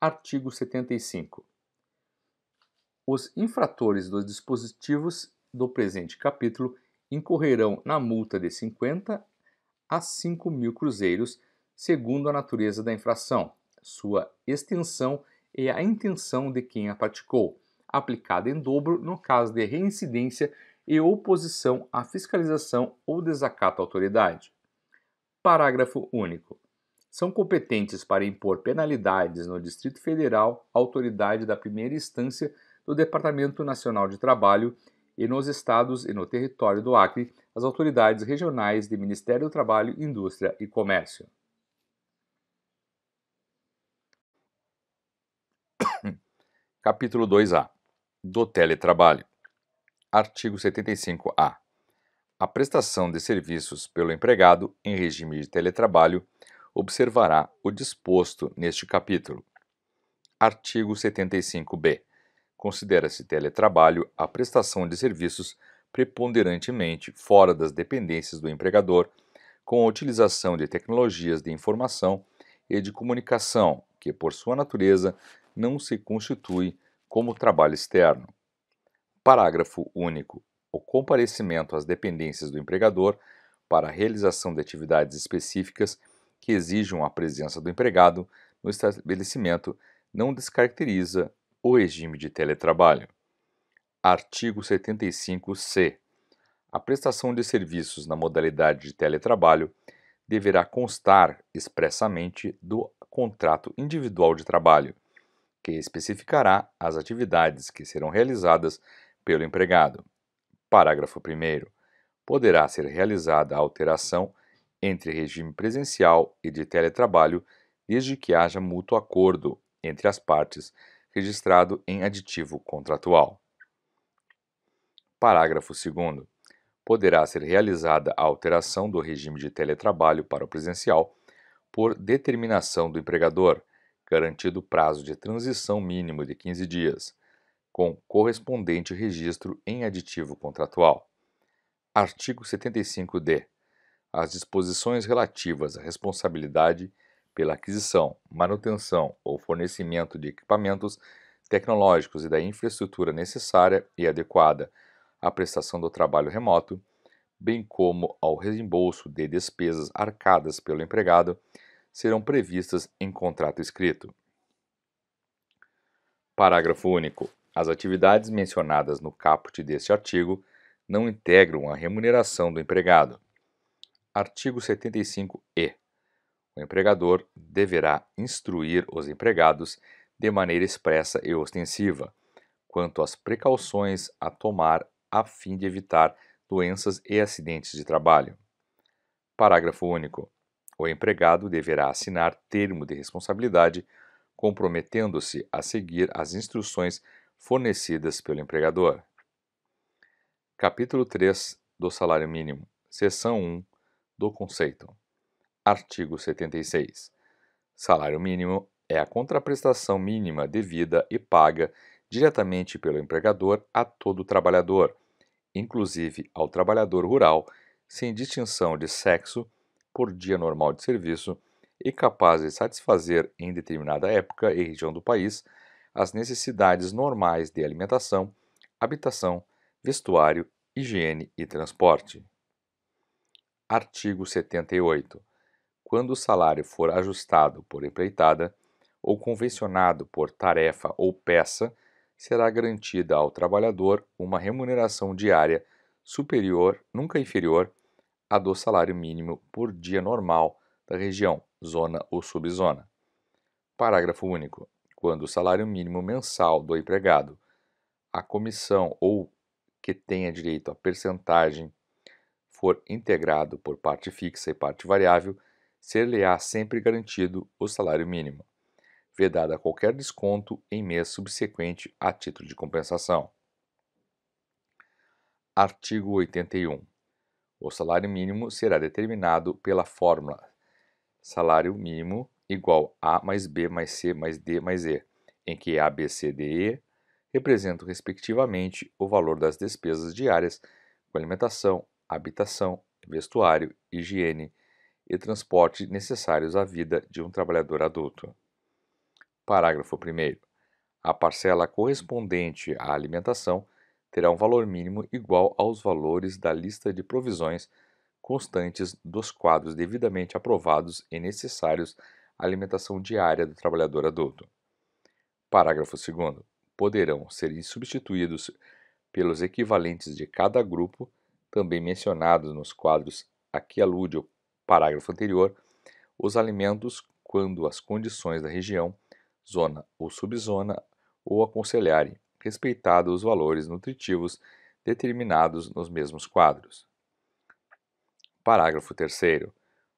Artigo 75. Os infratores dos dispositivos do presente capítulo incorrerão na multa de 50 a 5 mil cruzeiros, segundo a natureza da infração, sua extensão e é a intenção de quem a praticou, aplicada em dobro no caso de reincidência e oposição à fiscalização ou desacato à autoridade. Parágrafo único. São competentes para impor penalidades no Distrito Federal a autoridade da primeira instância do Departamento Nacional de Trabalho e nos estados e no território do Acre as autoridades regionais de Ministério do Trabalho, Indústria e Comércio. Capítulo 2A do Teletrabalho. Artigo 75-A a prestação de serviços pelo empregado em regime de teletrabalho observará o disposto neste capítulo. Artigo 75b. Considera-se teletrabalho a prestação de serviços preponderantemente fora das dependências do empregador, com a utilização de tecnologias de informação e de comunicação, que por sua natureza não se constitui como trabalho externo. Parágrafo único o comparecimento às dependências do empregador para a realização de atividades específicas que exijam a presença do empregado no estabelecimento não descaracteriza o regime de teletrabalho. Artigo 75-C. A prestação de serviços na modalidade de teletrabalho deverá constar expressamente do contrato individual de trabalho, que especificará as atividades que serão realizadas pelo empregado. Parágrafo 1. Poderá ser realizada a alteração entre regime presencial e de teletrabalho, desde que haja mútuo acordo entre as partes, registrado em aditivo contratual. Parágrafo 2. Poderá ser realizada a alteração do regime de teletrabalho para o presencial por determinação do empregador, garantido prazo de transição mínimo de 15 dias com correspondente registro em aditivo contratual. Artigo 75d. As disposições relativas à responsabilidade pela aquisição, manutenção ou fornecimento de equipamentos tecnológicos e da infraestrutura necessária e adequada à prestação do trabalho remoto, bem como ao reembolso de despesas arcadas pelo empregado, serão previstas em contrato escrito. Parágrafo único. As atividades mencionadas no caput deste artigo não integram a remuneração do empregado. Artigo 75-E. O empregador deverá instruir os empregados de maneira expressa e ostensiva quanto às precauções a tomar a fim de evitar doenças e acidentes de trabalho. Parágrafo único. O empregado deverá assinar termo de responsabilidade comprometendo-se a seguir as instruções fornecidas pelo empregador. Capítulo 3 do Salário Mínimo, Seção 1 do Conceito. Artigo 76. Salário mínimo é a contraprestação mínima devida e paga diretamente pelo empregador a todo trabalhador, inclusive ao trabalhador rural, sem distinção de sexo, por dia normal de serviço e capaz de satisfazer, em determinada época e região do país, as necessidades normais de alimentação, habitação, vestuário, higiene e transporte. Artigo 78. Quando o salário for ajustado por empreitada ou convencionado por tarefa ou peça, será garantida ao trabalhador uma remuneração diária superior, nunca inferior, a do salário mínimo por dia normal da região, zona ou subzona. Parágrafo único quando o salário mínimo mensal do empregado, a comissão ou que tenha direito à percentagem for integrado por parte fixa e parte variável, ser-lhe-á sempre garantido o salário mínimo, a qualquer desconto em mês subsequente a título de compensação. Artigo 81. O salário mínimo será determinado pela fórmula salário mínimo igual a mais b mais c mais d mais e, em que a, b, c, d, e representam respectivamente o valor das despesas diárias com alimentação, habitação, vestuário, higiene e transporte necessários à vida de um trabalhador adulto. Parágrafo 1. A parcela correspondente à alimentação terá um valor mínimo igual aos valores da lista de provisões constantes dos quadros devidamente aprovados e necessários alimentação diária do trabalhador adulto. Parágrafo 2. Poderão ser substituídos pelos equivalentes de cada grupo, também mencionados nos quadros a que alude o parágrafo anterior, os alimentos quando as condições da região, zona ou subzona o aconselharem, respeitados os valores nutritivos determinados nos mesmos quadros. Parágrafo 3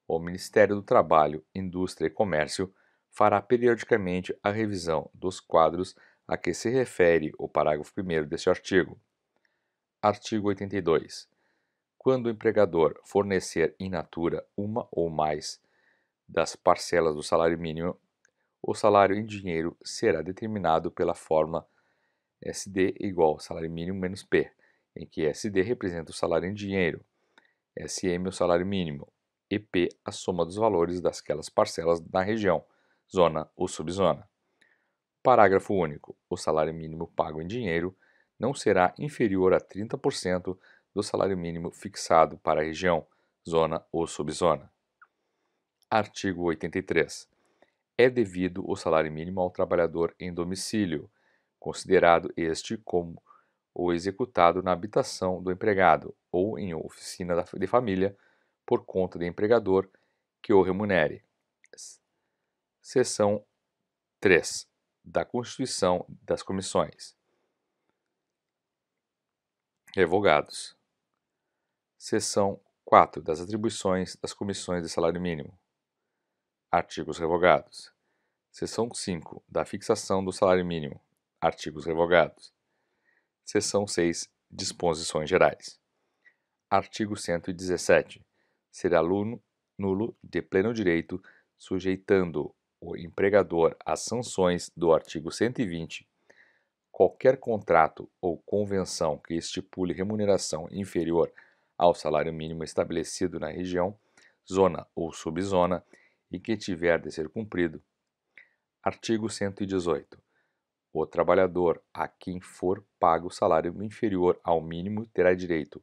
o Ministério do Trabalho, Indústria e Comércio fará periodicamente a revisão dos quadros a que se refere o parágrafo 1 deste artigo. Artigo 82. Quando o empregador fornecer in natura uma ou mais das parcelas do salário mínimo, o salário em dinheiro será determinado pela fórmula SD igual salário mínimo menos P, em que SD representa o salário em dinheiro, SM o salário mínimo, EP a soma dos valores dasquelas parcelas na região, zona ou subzona. Parágrafo único. O salário mínimo pago em dinheiro não será inferior a 30% do salário mínimo fixado para a região, zona ou subzona. Artigo 83. É devido o salário mínimo ao trabalhador em domicílio, considerado este como o executado na habitação do empregado ou em oficina de família por conta do empregador que o remunere. Seção 3 da Constituição das Comissões. Revogados. Seção 4 das atribuições das comissões de salário mínimo. Artigos revogados. Seção 5 da fixação do salário mínimo. Artigos revogados. Seção 6 Disposições gerais. Artigo 117 será nulo de pleno direito, sujeitando o empregador às sanções do artigo 120. Qualquer contrato ou convenção que estipule remuneração inferior ao salário mínimo estabelecido na região, zona ou subzona e que tiver de ser cumprido. Artigo 118. O trabalhador a quem for pago salário inferior ao mínimo terá direito,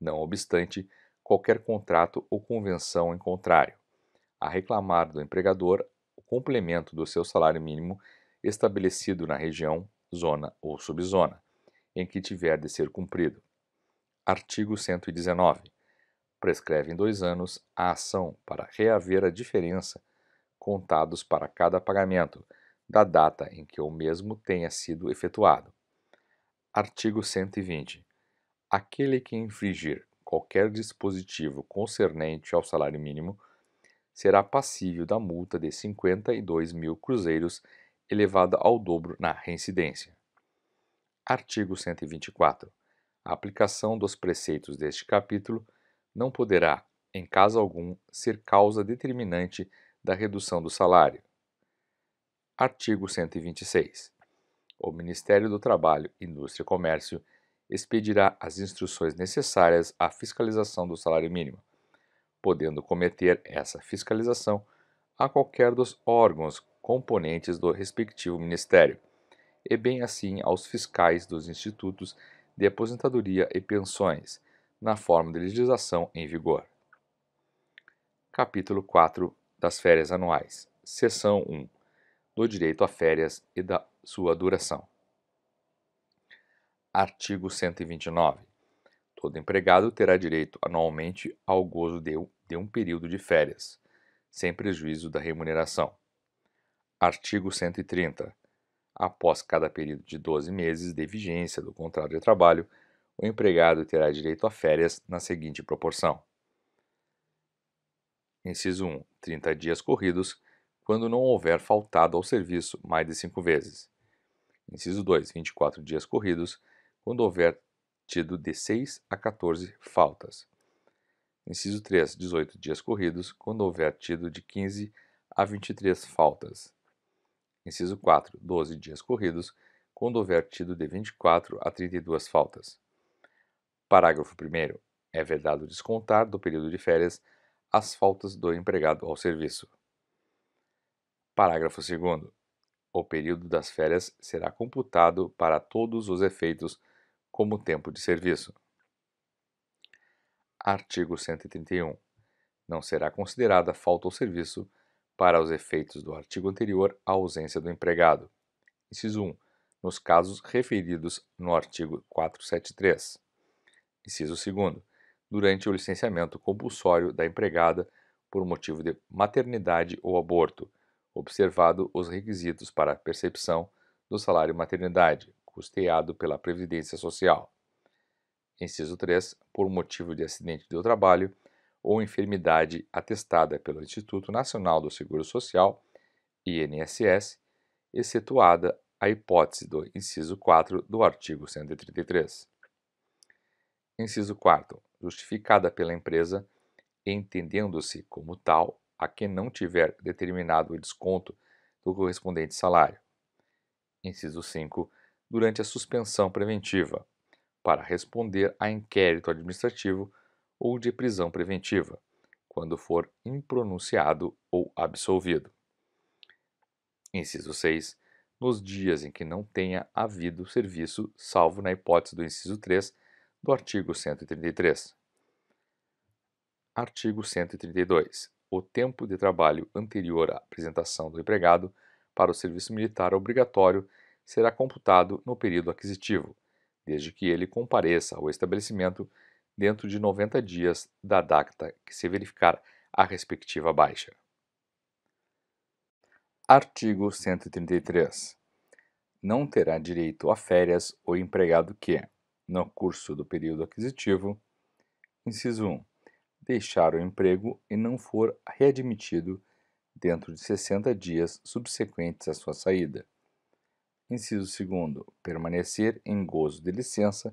não obstante, qualquer contrato ou convenção em contrário. A reclamar do empregador o complemento do seu salário mínimo estabelecido na região, zona ou subzona, em que tiver de ser cumprido. Artigo 119. Prescreve em dois anos a ação para reaver a diferença contados para cada pagamento, da data em que o mesmo tenha sido efetuado. Artigo 120. Aquele que infringir qualquer dispositivo concernente ao salário mínimo será passível da multa de 52 mil cruzeiros elevada ao dobro na reincidência. Artigo 124. A aplicação dos preceitos deste capítulo não poderá, em caso algum, ser causa determinante da redução do salário. Artigo 126. O Ministério do Trabalho, Indústria e Comércio expedirá as instruções necessárias à fiscalização do salário mínimo, podendo cometer essa fiscalização a qualquer dos órgãos componentes do respectivo ministério, e bem assim aos fiscais dos institutos de aposentadoria e pensões, na forma de legislação em vigor. Capítulo 4 das férias anuais. Seção 1. Do direito a férias e da sua duração. Artigo 129. Todo empregado terá direito anualmente ao gozo de, de um período de férias, sem prejuízo da remuneração. Artigo 130. Após cada período de 12 meses de vigência do contrato de trabalho, o empregado terá direito a férias na seguinte proporção: Inciso 1. 30 dias corridos, quando não houver faltado ao serviço mais de 5 vezes. Inciso 2. 24 dias corridos, quando houver tido de 6 a 14 faltas. Inciso 3, 18 dias corridos, quando houver tido de 15 a 23 faltas. Inciso 4, 12 dias corridos, quando houver tido de 24 a 32 faltas. Parágrafo 1. É vedado descontar do período de férias as faltas do empregado ao serviço. Parágrafo 2. O período das férias será computado para todos os efeitos como tempo de serviço. Artigo 131. Não será considerada falta ou serviço para os efeitos do artigo anterior a ausência do empregado. Inciso 1. Nos casos referidos no artigo 473. Inciso 2. Durante o licenciamento compulsório da empregada por motivo de maternidade ou aborto, observado os requisitos para a percepção do salário maternidade, custeado pela Previdência Social. Inciso 3. Por motivo de acidente do trabalho ou enfermidade atestada pelo Instituto Nacional do Seguro Social, INSS, excetuada a hipótese do inciso 4 do artigo 133. Inciso 4. Justificada pela empresa, entendendo-se como tal a quem não tiver determinado o desconto do correspondente salário. Inciso 5 durante a suspensão preventiva, para responder a inquérito administrativo ou de prisão preventiva, quando for impronunciado ou absolvido. Inciso 6. Nos dias em que não tenha havido serviço, salvo na hipótese do inciso 3 do artigo 133. Artigo 132. O tempo de trabalho anterior à apresentação do empregado para o serviço militar obrigatório será computado no período aquisitivo, desde que ele compareça ao estabelecimento dentro de 90 dias da data que se verificar a respectiva baixa. Artigo 133. Não terá direito a férias o empregado que, no curso do período aquisitivo, inciso 1, deixar o emprego e não for readmitido dentro de 60 dias subsequentes à sua saída. Inciso 2. Permanecer em gozo de licença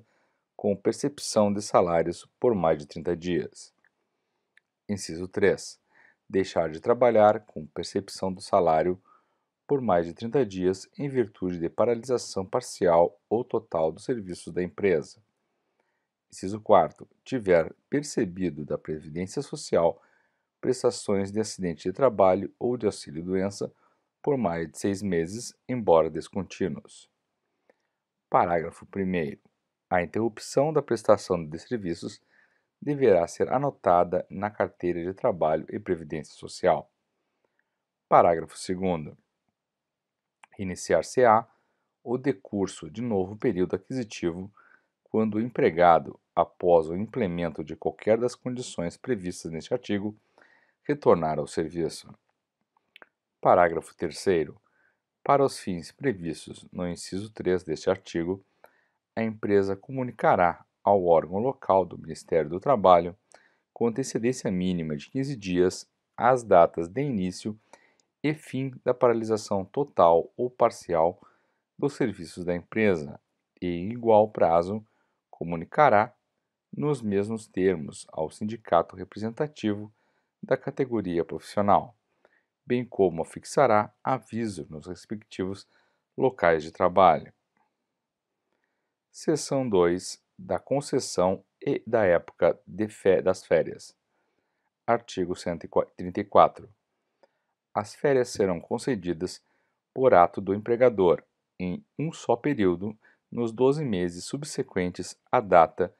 com percepção de salários por mais de 30 dias. Inciso 3. Deixar de trabalhar com percepção do salário por mais de 30 dias em virtude de paralisação parcial ou total dos serviços da empresa. Inciso 4. Tiver percebido da Previdência Social prestações de acidente de trabalho ou de auxílio-doença por mais de seis meses, embora descontínuos. Parágrafo 1. A interrupção da prestação de serviços deverá ser anotada na carteira de trabalho e previdência social. Parágrafo 2. Iniciar-se-á o decurso de novo período aquisitivo quando o empregado, após o implemento de qualquer das condições previstas neste artigo, retornar ao serviço. Parágrafo 3. Para os fins previstos no inciso 3 deste artigo, a empresa comunicará ao órgão local do Ministério do Trabalho, com antecedência mínima de 15 dias, as datas de início e fim da paralisação total ou parcial dos serviços da empresa e, em igual prazo, comunicará, nos mesmos termos, ao sindicato representativo da categoria profissional bem como afixará aviso nos respectivos locais de trabalho. Seção 2 da concessão e da época das férias. Artigo 134. As férias serão concedidas por ato do empregador em um só período nos 12 meses subsequentes à data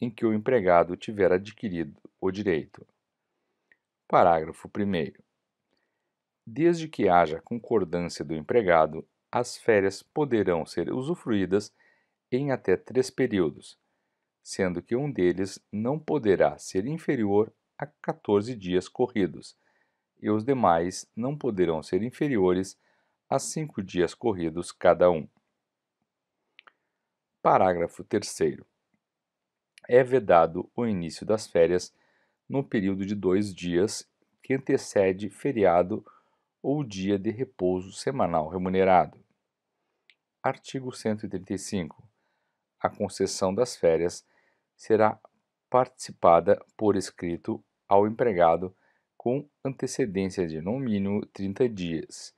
em que o empregado tiver adquirido o direito. Parágrafo 1. Desde que haja concordância do empregado, as férias poderão ser usufruídas em até três períodos, sendo que um deles não poderá ser inferior a 14 dias corridos, e os demais não poderão ser inferiores a cinco dias corridos cada um. Parágrafo 3. É vedado o início das férias no período de dois dias que antecede feriado ou dia de repouso semanal remunerado. Artigo 135. A concessão das férias será participada por escrito ao empregado com antecedência de no mínimo 30 dias.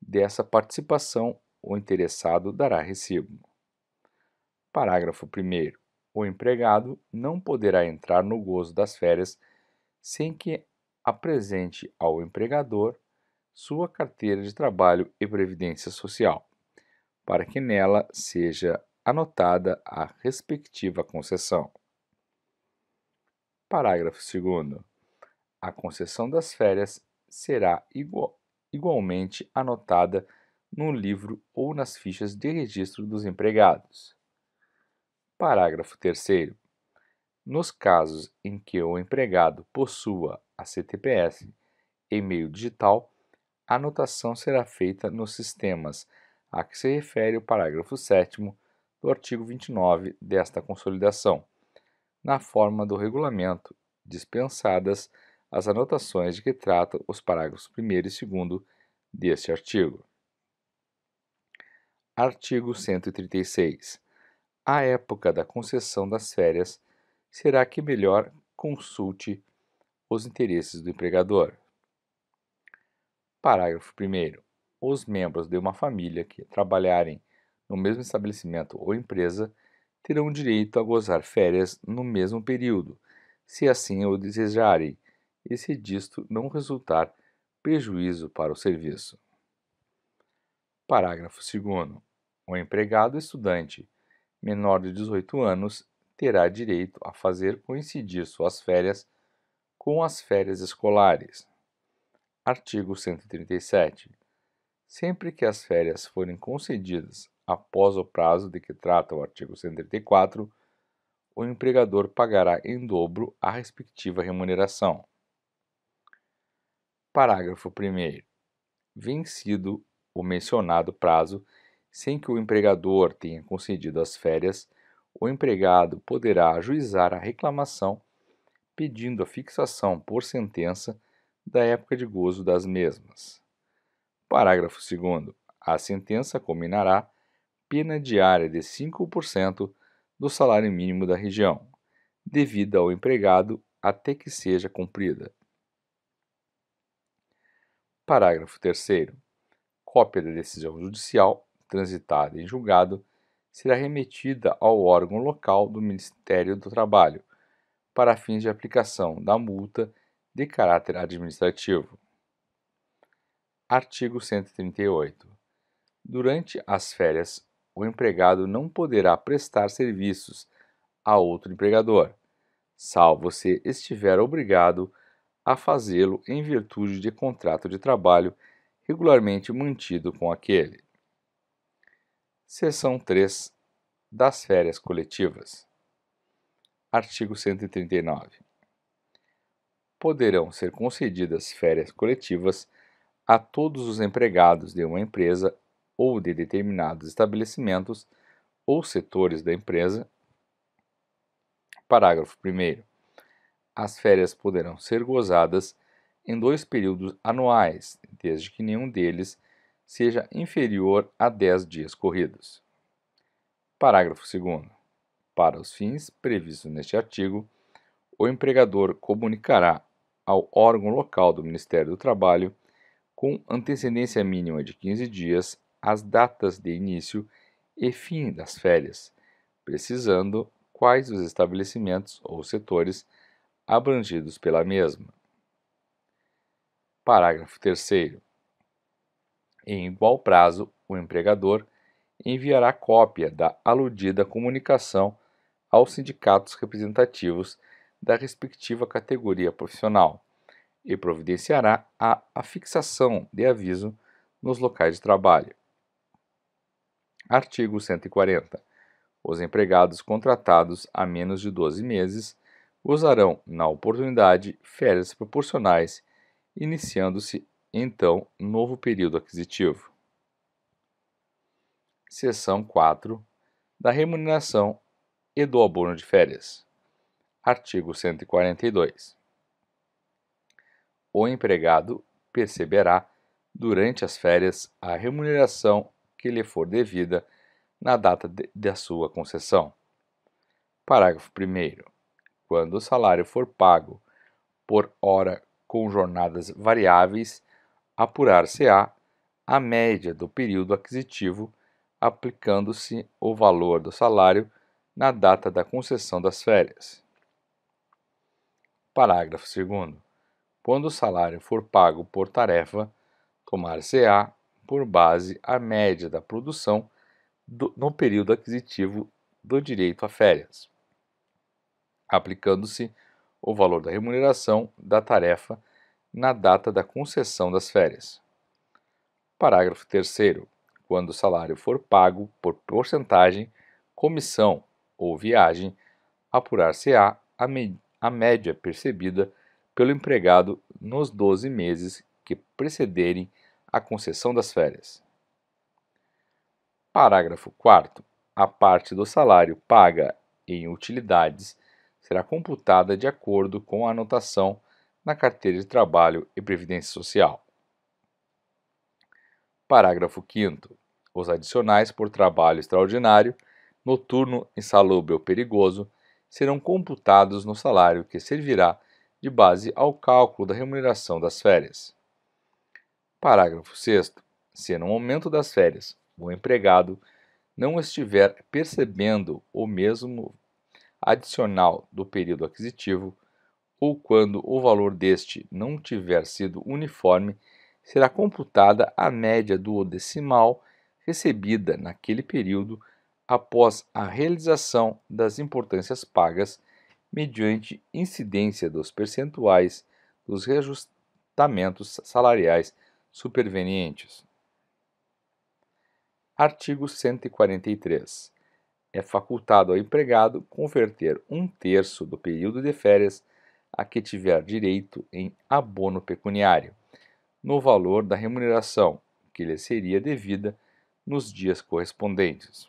Dessa participação, o interessado dará recibo. Parágrafo 1. O empregado não poderá entrar no gozo das férias sem que apresente ao empregador sua carteira de trabalho e previdência social, para que nela seja anotada a respectiva concessão. Parágrafo 2. A concessão das férias será igual, igualmente anotada no livro ou nas fichas de registro dos empregados. Parágrafo 3. Nos casos em que o empregado possua a CTPS e meio digital, anotação será feita nos sistemas a que se refere o parágrafo 7 do artigo 29 desta consolidação, na forma do regulamento, dispensadas as anotações de que tratam os parágrafos 1 e 2 deste artigo. Artigo 136. A época da concessão das férias será que melhor consulte os interesses do empregador. Parágrafo 1. Os membros de uma família que trabalharem no mesmo estabelecimento ou empresa terão direito a gozar férias no mesmo período, se assim o desejarem, e se disto não resultar prejuízo para o serviço. Parágrafo 2. O empregado estudante menor de 18 anos terá direito a fazer coincidir suas férias com as férias escolares. Artigo 137. Sempre que as férias forem concedidas após o prazo de que trata o artigo 134, o empregador pagará em dobro a respectiva remuneração. Parágrafo 1. Vencido o mencionado prazo, sem que o empregador tenha concedido as férias, o empregado poderá ajuizar a reclamação pedindo a fixação por sentença da época de gozo das mesmas. Parágrafo 2. A sentença combinará pena diária de 5% do salário mínimo da região, devida ao empregado até que seja cumprida. Parágrafo 3. Cópia da decisão judicial transitada em julgado será remetida ao órgão local do Ministério do Trabalho para fins de aplicação da multa de caráter administrativo. Artigo 138. Durante as férias, o empregado não poderá prestar serviços a outro empregador, salvo se estiver obrigado a fazê-lo em virtude de contrato de trabalho regularmente mantido com aquele. Seção 3 das férias coletivas. Artigo 139 poderão ser concedidas férias coletivas a todos os empregados de uma empresa ou de determinados estabelecimentos ou setores da empresa. Parágrafo 1. As férias poderão ser gozadas em dois períodos anuais, desde que nenhum deles seja inferior a 10 dias corridos. Parágrafo 2. Para os fins previstos neste artigo, o empregador comunicará ao órgão local do Ministério do Trabalho, com antecedência mínima de 15 dias, as datas de início e fim das férias, precisando quais os estabelecimentos ou setores abrangidos pela mesma. Parágrafo 3. Em igual prazo, o empregador enviará cópia da aludida comunicação aos sindicatos representativos da respectiva categoria profissional e providenciará a afixação de aviso nos locais de trabalho. Artigo 140. Os empregados contratados a menos de 12 meses usarão, na oportunidade, férias proporcionais, iniciando-se então novo período aquisitivo. Seção 4 da remuneração e do abono de férias. Artigo 142. O empregado perceberá durante as férias a remuneração que lhe for devida na data de, da sua concessão. Parágrafo 1. Quando o salário for pago por hora com jornadas variáveis, apurar-se-á a média do período aquisitivo, aplicando-se o valor do salário na data da concessão das férias. Parágrafo 2. Quando o salário for pago por tarefa, tomar-se-á por base a média da produção do, no período aquisitivo do direito a férias, aplicando-se o valor da remuneração da tarefa na data da concessão das férias. Parágrafo 3. Quando o salário for pago por porcentagem, comissão ou viagem, apurar-se-á a, média a média percebida pelo empregado nos 12 meses que precederem a concessão das férias. Parágrafo 4. A parte do salário paga em utilidades será computada de acordo com a anotação na carteira de trabalho e previdência social. Parágrafo 5. Os adicionais por trabalho extraordinário, noturno, insalubre ou perigoso serão computados no salário que servirá de base ao cálculo da remuneração das férias. Parágrafo 6. Se no momento das férias o empregado não estiver percebendo o mesmo adicional do período aquisitivo, ou quando o valor deste não tiver sido uniforme, será computada a média do decimal recebida naquele período após a realização das importâncias pagas mediante incidência dos percentuais dos reajustamentos salariais supervenientes. Artigo 143. É facultado ao empregado converter um terço do período de férias a que tiver direito em abono pecuniário, no valor da remuneração que lhe seria devida nos dias correspondentes.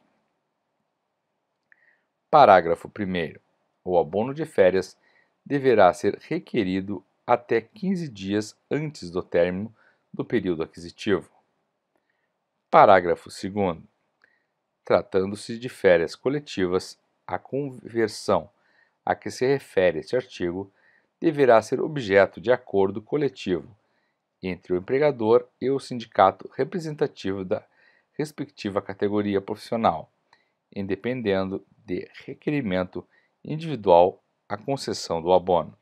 Parágrafo 1. O abono de férias deverá ser requerido até 15 dias antes do término do período aquisitivo. Parágrafo 2. Tratando-se de férias coletivas, a conversão a que se refere este artigo deverá ser objeto de acordo coletivo entre o empregador e o sindicato representativo da respectiva categoria profissional, independendo de requerimento individual a concessão do abono.